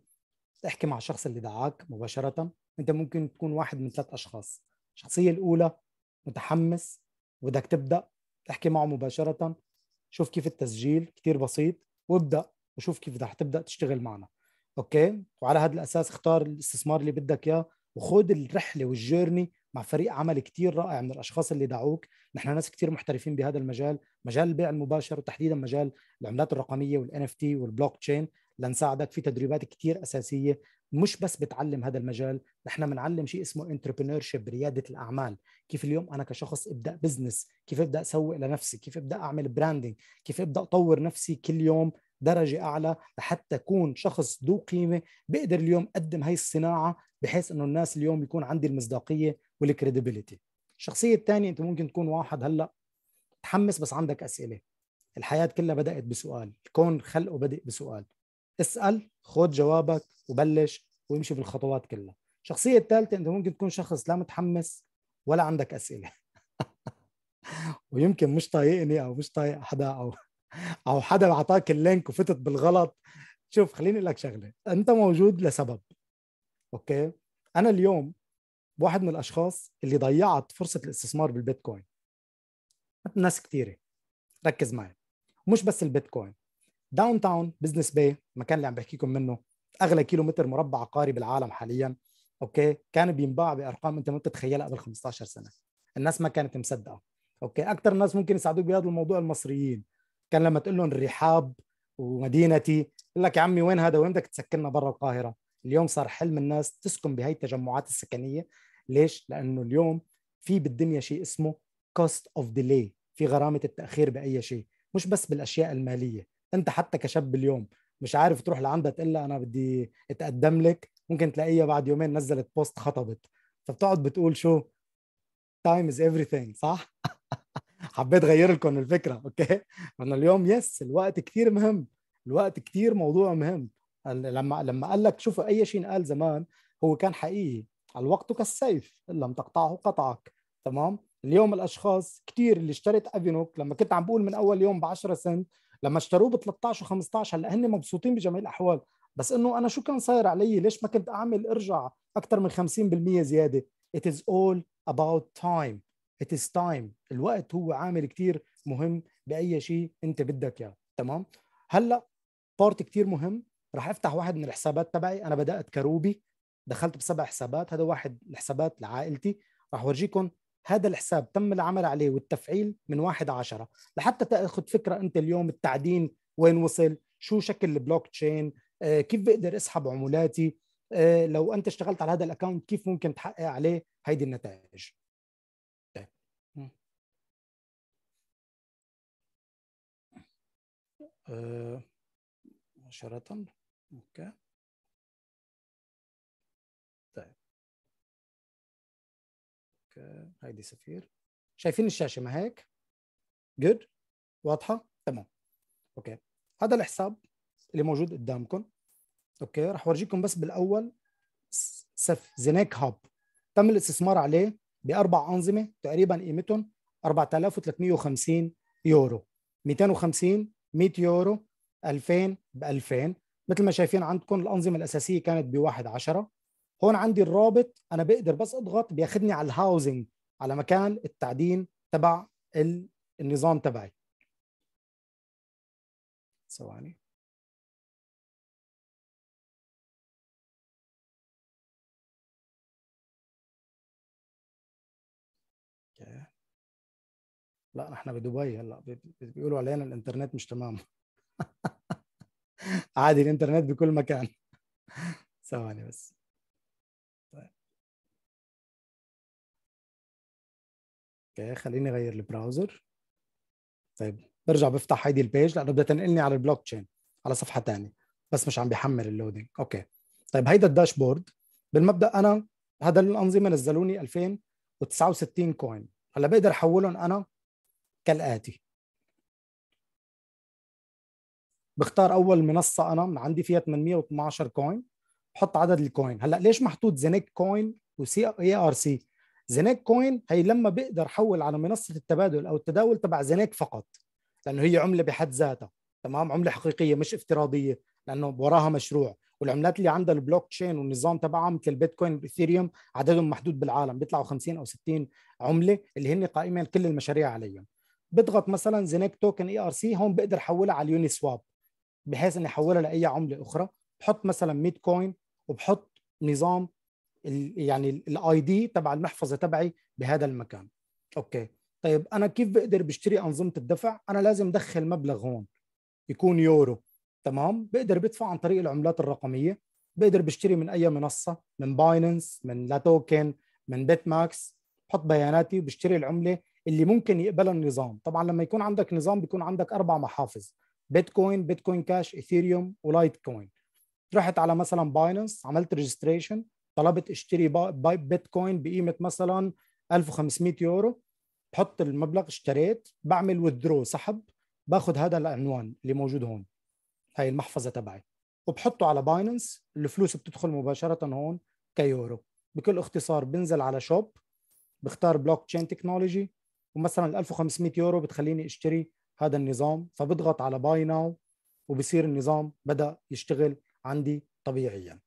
احكي مع الشخص اللي دعاك مباشره انت ممكن تكون واحد من ثلاث اشخاص الشخصيه الاولى متحمس وبدك تبدا تحكي معه مباشره شوف كيف التسجيل كتير بسيط وابدا وشوف كيف رح تبدا تشتغل معنا اوكي وعلى هذا الاساس اختار الاستثمار اللي بدك اياه وخذ الرحله والجيرني مع فريق عمل كتير رائع من الاشخاص اللي دعوك نحن ناس كتير محترفين بهذا المجال مجال البيع المباشر وتحديدا مجال العملات الرقميه والان اف تي والبلوك تشين لنساعدك في تدريبات كتير اساسيه مش بس بتعلم هذا المجال نحن بنعلم شيء اسمه انتربرينور شيب رياده الاعمال كيف اليوم انا كشخص ابدا بزنس كيف ابدا اسوق لنفسي كيف ابدا اعمل براندنج كيف ابدا اطور نفسي كل يوم درجة أعلى لحتى أكون شخص ذو قيمة بقدر اليوم أقدم هاي الصناعة بحيث أنه الناس اليوم يكون عندي المصداقية والكريديبيليتي الشخصية الثانية أنت ممكن تكون واحد هلأ تحمس بس عندك أسئلة الحياة كلها بدأت بسؤال الكون خلقه بدأ بسؤال اسال خذ جوابك وبلش وامشي بالخطوات كلها الشخصيه الثالثه انت ممكن تكون شخص لا متحمس ولا عندك اسئله (laughs) ويمكن مش طايقني او مش طايق حدا او او حدا اعطاك اللينك وفتت بالغلط شوف خليني اقول لك شغله انت موجود لسبب اوكي انا اليوم واحد من الاشخاص اللي ضيعت فرصه الاستثمار بالبيتكوين ناس كثيره ركز معي مش بس البيتكوين داون تاون بزنس باي المكان اللي عم بحكيكم منه اغلى كيلومتر مربع عقاري بالعالم حاليا اوكي كان بينباع بارقام انت ما بتتخيلها قبل 15 سنه الناس ما كانت مصدقه اوكي اكثر الناس ممكن يساعدوك بهذا الموضوع المصريين كان لما تقول لهم الرحاب ومدينتي يقول لك يا عمي وين هذا وين بدك تسكننا برا القاهره اليوم صار حلم الناس تسكن بهي التجمعات السكنيه ليش لانه اليوم في بالدنيا شيء اسمه كوست اوف ديلي في غرامه التاخير باي شيء مش بس بالاشياء الماليه انت حتى كشاب اليوم مش عارف تروح لعندها تقول لها انا بدي اتقدم لك ممكن تلاقيها بعد يومين نزلت بوست خطبت فبتقعد بتقول شو تايم از everything صح (laughs) حبيت غير لكم الفكره اوكي انا اليوم يس الوقت كثير مهم الوقت كثير موضوع مهم لما لما قال لك شوف اي شيء قال زمان هو كان حقيقي الوقت كالسيف ان لم تقطعه قطعك تمام اليوم الاشخاص كثير اللي اشترت افينوك لما كنت عم بقول من اول يوم ب 10 سنت لما اشتروه ب 13 و15 هلا هن مبسوطين بجميع الاحوال بس انه انا شو كان صاير علي ليش ما كنت اعمل ارجع اكثر من 50% زياده it is all about time it is time الوقت هو عامل كثير مهم باي شيء انت بدك اياه تمام هلا بارت كثير مهم راح افتح واحد من الحسابات تبعي انا بدات كروبي دخلت بسبع حسابات هذا واحد الحسابات لعائلتي راح اورجيكم هذا الحساب تم العمل عليه والتفعيل من واحد عشرة لحتى تاخذ فكره انت اليوم التعدين وين وصل شو شكل البلوك تشين آه، كيف بقدر اسحب عمولاتي آه، لو انت اشتغلت على هذا الاكونت كيف ممكن تحقق عليه هيدي النتائج أه مباشره اوكي هايدي سفير شايفين الشاشه ما هيك جود واضحه تمام اوكي هذا الحساب اللي موجود قدامكم اوكي رح اورجيكم بس بالاول سف زينيك هاب تم الاستثمار عليه باربع انظمه تقريبا قيمتهم 4350 يورو 250 100 يورو 2000 ب 2000 مثل ما شايفين عندكم الانظمه الاساسيه كانت ب 1 10 هون عندي الرابط انا بقدر بس اضغط بياخذني على الهاوزنج على مكان التعدين تبع النظام تبعي ثواني لا نحن بدبي هلا بيقولوا علينا الانترنت مش تمام (laughs) عادي الانترنت بكل مكان (laughs) ثواني بس اوكي خليني اغير البراوزر طيب برجع بفتح هيدي البيج لانه بدها تنقلني على البلوك تشين على صفحه ثانيه بس مش عم بيحمل اللودينج اوكي طيب هيدا الداشبورد بالمبدا انا هذا الانظمه نزلوني 2069 كوين هلا بقدر احولهم انا كالاتي بختار اول منصه انا عندي فيها 812 كوين بحط عدد الكوين هلا ليش محطوط زينيك كوين وسي اي ار سي زناك كوين هي لما بقدر حول على منصه التبادل او التداول تبع زناك فقط لانه هي عمله بحد ذاتها تمام عمله حقيقيه مش افتراضيه لانه وراها مشروع والعملات اللي عندها البلوك تشين والنظام تبعها مثل البيتكوين والاثيريوم عددهم محدود بالعالم بيطلعوا 50 او 60 عمله اللي هن قائمين كل المشاريع عليهم بضغط مثلا زناك توكن اي ار سي هون بقدر حولها على اليوني سواب بحيث اني احولها لاي عمله اخرى بحط مثلا ميت كوين وبحط نظام يعني الاي دي تبع المحفظه تبعي بهذا المكان اوكي طيب انا كيف بقدر بشتري انظمه الدفع انا لازم ادخل مبلغ هون يكون يورو تمام بقدر بدفع عن طريق العملات الرقميه بقدر بشتري من اي منصه من بايننس من لا توكن من بيت ماكس بحط بياناتي وبشتري العمله اللي ممكن يقبلها النظام طبعا لما يكون عندك نظام بيكون عندك اربع محافظ بيتكوين بيتكوين كاش ايثيريوم ولايت كوين رحت على مثلا بايننس عملت ريجستريشن طلبت اشتري بيتكوين بقيمه مثلا 1500 يورو بحط المبلغ اشتريت بعمل وذرو سحب باخذ هذا العنوان اللي موجود هون هاي المحفظه تبعي وبحطه على بايننس الفلوس بتدخل مباشره هون كيورو بكل اختصار بنزل على شوب بختار بلوك تشين تكنولوجي ومثلا ال 1500 يورو بتخليني اشتري هذا النظام فبضغط على باي ناو وبصير النظام بدا يشتغل عندي طبيعيا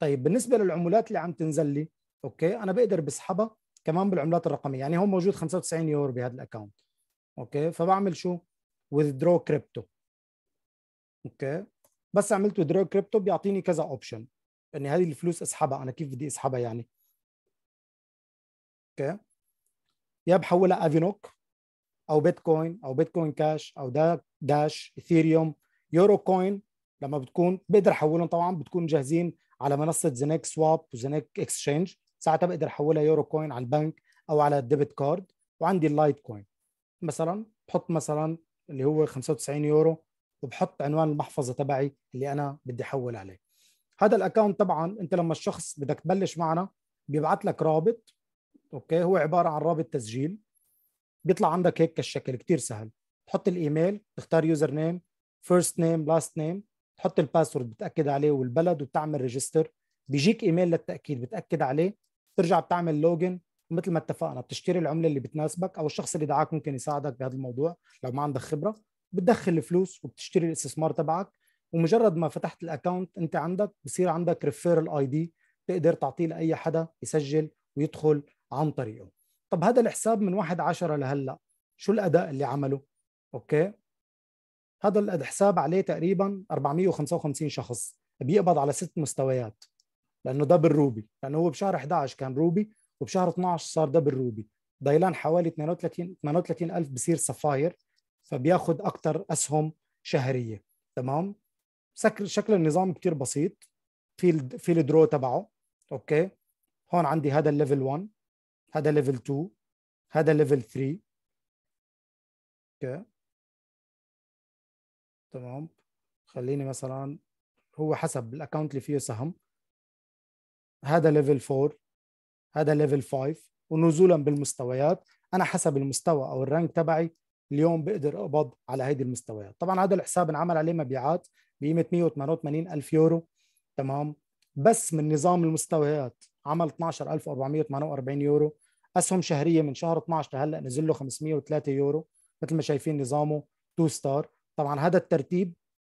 طيب بالنسبه للعمولات اللي عم تنزل لي اوكي انا بقدر بسحبها كمان بالعملات الرقميه يعني هون موجود 95 يورو بهذا الاكونت اوكي فبعمل شو withdraw كريبتو اوكي بس عملت withdraw كريبتو بيعطيني كذا اوبشن اني هذه الفلوس اسحبها انا كيف بدي اسحبها يعني اوكي يا بحولها افينوك او بيتكوين او بيتكوين كاش او دا داش ايثيريوم يورو كوين لما بتكون بقدر احولهم طبعا بتكون جاهزين على منصه زينيك سواب وزينيك اكسشينج ساعتها بقدر احولها يورو كوين على البنك او على الديبت كارد وعندي اللايت كوين مثلا بحط مثلا اللي هو 95 يورو وبحط عنوان المحفظه تبعي اللي انا بدي احول عليه هذا الاكونت طبعا انت لما الشخص بدك تبلش معنا بيبعت لك رابط اوكي هو عباره عن رابط تسجيل بيطلع عندك هيك كالشكل كتير سهل تحط الايميل تختار يوزر نيم فيرست نيم لاست نيم بتحط الباسورد بتاكد عليه والبلد وبتعمل ريجستر بيجيك ايميل للتاكيد بتاكد عليه بترجع بتعمل لوجن ومثل ما اتفقنا بتشتري العمله اللي بتناسبك او الشخص اللي دعاك ممكن يساعدك بهذا الموضوع لو ما عندك خبره بتدخل الفلوس وبتشتري الاستثمار تبعك ومجرد ما فتحت الاكونت انت عندك بصير عندك ريفيرال اي دي تقدر تعطيه لاي حدا يسجل ويدخل عن طريقه طب هذا الحساب من واحد عشرة لهلا شو الاداء اللي عمله اوكي هذا الحساب عليه تقريبا 455 شخص بيقبض على ست مستويات لانه ده بالروبي لانه هو بشهر 11 كان روبي وبشهر 12 صار ده بالروبي دايلان حوالي 32 38000 بصير سفاير فبياخد اكثر اسهم شهريه تمام شكل النظام كتير بسيط في في الدرو تبعه اوكي هون عندي هذا الليفل 1 هذا ليفل 2 هذا ليفل 3 اوكي تمام خليني مثلا هو حسب الاكونت اللي فيه سهم هذا ليفل 4 هذا ليفل 5 ونزولا بالمستويات انا حسب المستوى او الرانك تبعي اليوم بقدر اقبض على هيدي المستويات طبعا هذا الحساب انعمل عليه مبيعات بقيمه 188 الف يورو تمام بس من نظام المستويات عمل 12448 يورو اسهم شهريه من شهر 12 لهلا نزل له 503 يورو مثل ما شايفين نظامه 2 ستار طبعا هذا الترتيب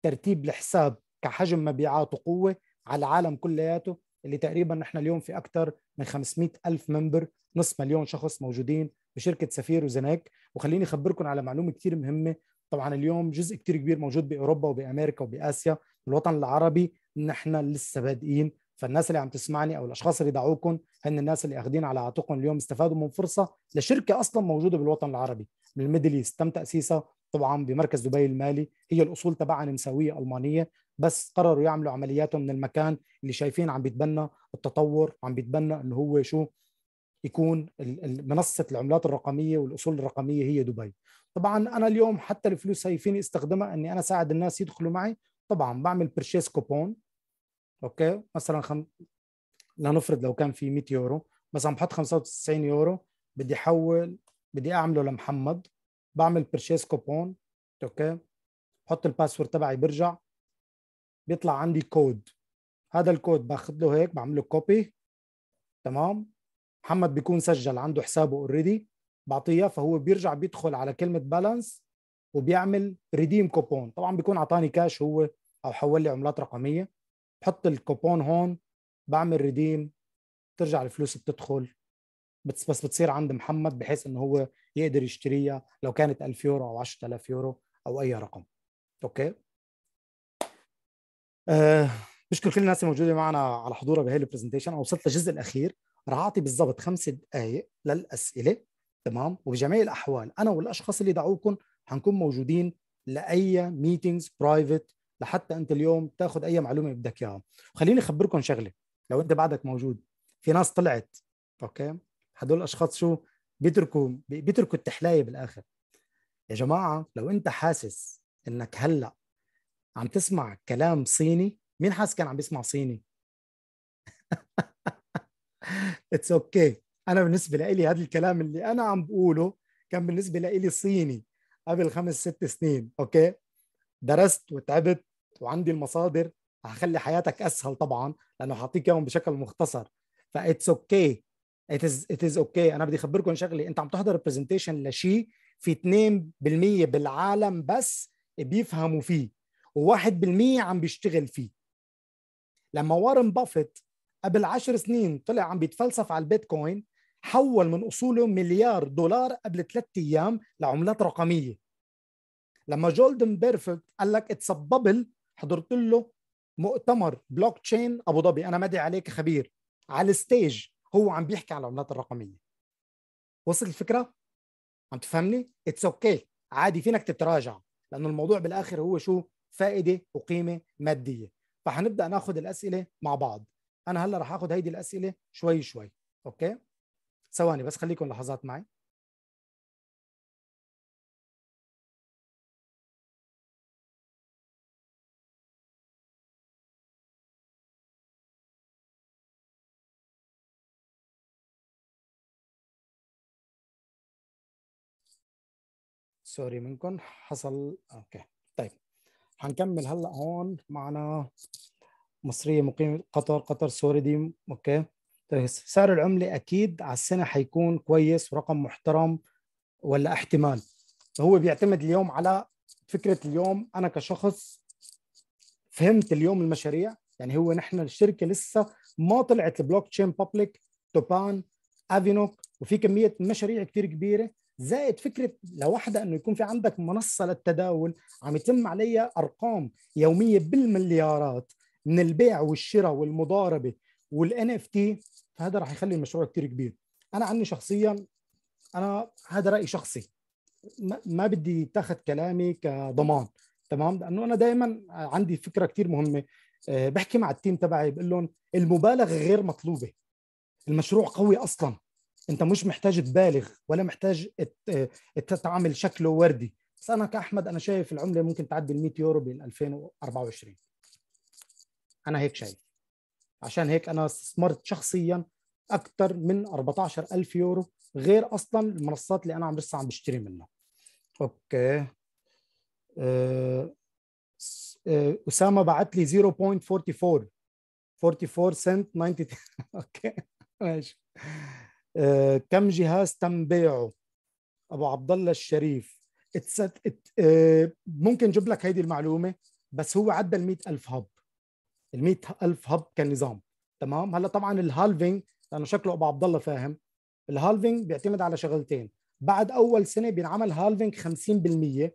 ترتيب لحساب كحجم مبيعات وقوه على العالم كلياته اللي تقريبا نحن اليوم في اكثر من 500 الف ممبر نصف مليون شخص موجودين بشركه سفير وزناك وخليني اخبركم على معلومه كثير مهمه طبعا اليوم جزء كثير كبير موجود باوروبا وبامريكا وباسيا الوطن العربي نحن لسه بادئين فالناس اللي عم تسمعني او الاشخاص اللي دعوكم هن الناس اللي اخذين على عاتقهم اليوم استفادوا من فرصه لشركه اصلا موجوده بالوطن العربي من الميدل ايست تم تاسيسها طبعا بمركز دبي المالي هي الاصول تبعها نمساويه المانيه بس قرروا يعملوا عملياتهم من المكان اللي شايفين عم بيتبنى التطور عم بيتبنى انه هو شو يكون منصه العملات الرقميه والاصول الرقميه هي دبي طبعا انا اليوم حتى الفلوس هي فيني استخدمها اني انا ساعد الناس يدخلوا معي طبعا بعمل بيرشيس كوبون اوكي مثلا خم... لنفرض لو كان في 100 يورو مثلا بحط 95 يورو بدي احول بدي اعمله لمحمد بعمل برشيس كوبون اوكي بحط الباسورد تبعي برجع بيطلع عندي كود هذا الكود باخذ له هيك بعمل له كوبي تمام محمد بيكون سجل عنده حسابه اوريدي بعطيه فهو بيرجع بيدخل على كلمه بالانس وبيعمل ريديم كوبون طبعا بيكون اعطاني كاش هو او حول لي عملات رقميه بحط الكوبون هون بعمل ريديم ترجع الفلوس بتدخل بس بس بتصير عند محمد بحيث انه هو يقدر يشتريها لو كانت 1000 يورو او 10000 يورو او اي رقم اوكي أه بشكر كل الناس الموجوده معنا على حضورها بهي البرزنتيشن او وصلت للجزء الاخير راح اعطي بالضبط خمس دقائق للاسئله تمام وبجميع الاحوال انا والاشخاص اللي دعوكم حنكون موجودين لاي ميتينجز برايفت لحتى انت اليوم تاخذ اي معلومه بدك اياها خليني اخبركم شغله لو انت بعدك موجود في ناس طلعت اوكي هدول الاشخاص شو بيتركوا بيتركوا التحلايه بالاخر يا جماعه لو انت حاسس انك هلا عم تسمع كلام صيني مين حاسس كان عم بيسمع صيني اتس (laughs) اوكي okay. انا بالنسبه لي هذا الكلام اللي انا عم بقوله كان بالنسبه لي صيني قبل خمس ست سنين اوكي درست وتعبت وعندي المصادر هخلي حياتك اسهل طبعا لانه حاعطيك اياهم بشكل مختصر فاتس اوكي okay. ات از ات از اوكي انا بدي اخبركم شغله انت عم تحضر برزنتيشن لشيء في 2% بالعالم بس بيفهموا فيه و1% عم بيشتغل فيه لما وارن بافيت قبل عشر سنين طلع عم بيتفلسف على البيتكوين حول من اصوله مليار دولار قبل ثلاث ايام لعملات رقميه لما جولدن بيرفكت قال لك اتس بابل حضرت له مؤتمر بلوك تشين ابو ظبي انا مدعي عليك خبير على الستيج هو عم بيحكي على العملات الرقميه وصلت الفكره عم تفهمني اتس اوكي okay. عادي فينك تتراجع لانه الموضوع بالاخر هو شو فائده وقيمه ماديه فحنبدا ناخذ الاسئله مع بعض انا هلا رح اخذ هيدي الاسئله شوي شوي اوكي ثواني بس خليكم لحظات معي سوري منكم حصل اوكي طيب حنكمل هلا هون معنا مصريه مقيمه قطر قطر سوري دي اوكي طيب سعر العمله اكيد على السنه حيكون كويس ورقم محترم ولا احتمال هو بيعتمد اليوم على فكره اليوم انا كشخص فهمت اليوم المشاريع يعني هو نحن الشركه لسه ما طلعت البلوك تشين بابليك توبان افينوك وفي كميه مشاريع كثير كبيره زائد فكره لوحده انه يكون في عندك منصه للتداول عم يتم عليها ارقام يوميه بالمليارات من البيع والشراء والمضاربه والان اف تي فهذا راح يخلي المشروع كثير كبير انا عني شخصيا انا هذا راي شخصي ما بدي تاخذ كلامي كضمان تمام لانه انا دائما عندي فكره كثير مهمه آه، بحكي مع التيم تبعي بقول لهم المبالغه غير مطلوبه المشروع قوي اصلا انت مش محتاج تبالغ ولا محتاج اه، تتعامل شكله وردي بس انا كاحمد انا شايف العمله ممكن تعدي ال 100 يورو بين 2024 انا هيك شايف عشان هيك انا استثمرت شخصيا اكثر من 14000 يورو غير اصلا المنصات اللي انا عم لسه عم بشتري منها اوكي أه, اه، اسامه بعت لي 0.44 44 سنت 90 (laughs) اوكي ماشي آه، كم جهاز تم بيعه ابو عبد الله الشريف آه، ممكن جيب لك هيدي المعلومه بس هو عدى ال ألف هب ال ألف هب كنظام تمام هلا طبعا الهالفينج لانه شكله ابو عبد الله فاهم الهالفينج بيعتمد على شغلتين بعد اول سنه بينعمل هالفينج 50%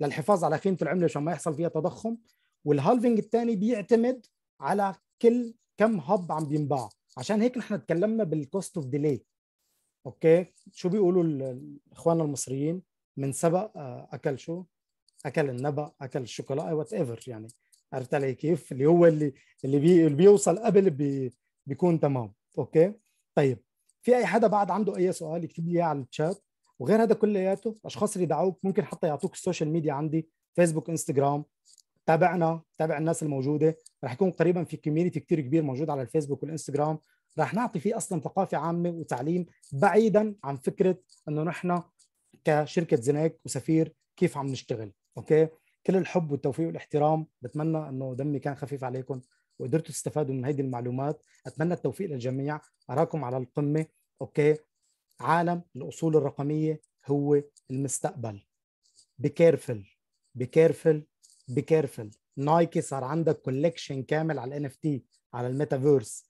للحفاظ على قيمه العمله عشان ما يحصل فيها تضخم والهالفينج الثاني بيعتمد على كل كم هب عم بينباع عشان هيك نحن تكلمنا بالكوست اوف ديلي اوكي شو بيقولوا الاخوان المصريين من سبق آه، اكل شو اكل النبأ اكل الشوكولاته وات ايفر يعني عرفت علي كيف اللي هو اللي اللي, بي اللي بيوصل قبل بي بيكون تمام اوكي طيب في اي حدا بعد عنده اي سؤال يكتب لي اياه على الشات وغير هذا كلياته الاشخاص اللي دعوك ممكن حتى يعطوك السوشيال ميديا عندي فيسبوك انستغرام تابعنا تابع الناس الموجوده رح يكون قريبا في كوميونتي كتير كبير موجود على الفيسبوك والانستغرام رح نعطي فيه اصلا ثقافه عامه وتعليم بعيدا عن فكره انه نحن كشركه زناك وسفير كيف عم نشتغل اوكي كل الحب والتوفيق والاحترام بتمنى انه دمي كان خفيف عليكم وقدرتوا تستفادوا من هذه المعلومات اتمنى التوفيق للجميع اراكم على القمه اوكي عالم الاصول الرقميه هو المستقبل بكيرفل بكيرفل بكيرفل نايكي صار عندك كولكشن كامل على الان على الميتافيرس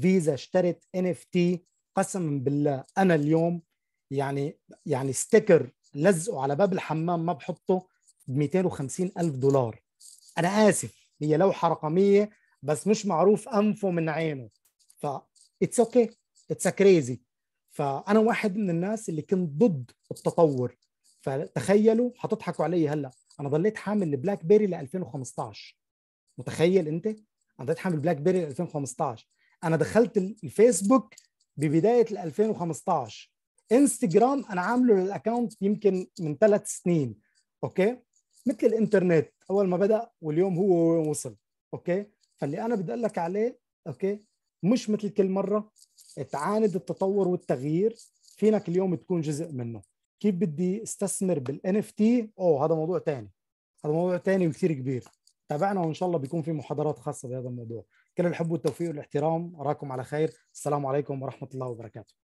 فيزا اشترت ان اف تي قسما بالله انا اليوم يعني يعني ستيكر لزقه على باب الحمام ما بحطه ب 250 الف دولار انا اسف هي لوحه رقميه بس مش معروف انفه من عينه ف اتس اوكي اتس كريزي فانا واحد من الناس اللي كنت ضد التطور فتخيلوا هتضحكوا علي هلا انا ضليت حامل البلاك بيري ل 2015 متخيل انت انا ضليت حامل بلاك بيري ل 2015 انا دخلت الفيسبوك ببدايه 2015 انستجرام انا عامله للاكونت يمكن من ثلاث سنين اوكي مثل الانترنت اول ما بدا واليوم هو وين وصل اوكي فاللي انا بدي اقول لك عليه اوكي مش مثل كل مره تعاند التطور والتغيير فينك اليوم تكون جزء منه كيف بدي استثمر بالان اف تي اوه هذا موضوع ثاني هذا موضوع ثاني وكثير كبير تابعنا وان شاء الله بيكون في محاضرات خاصه بهذا الموضوع كل الحب والتوفيق والاحترام اراكم على خير السلام عليكم ورحمه الله وبركاته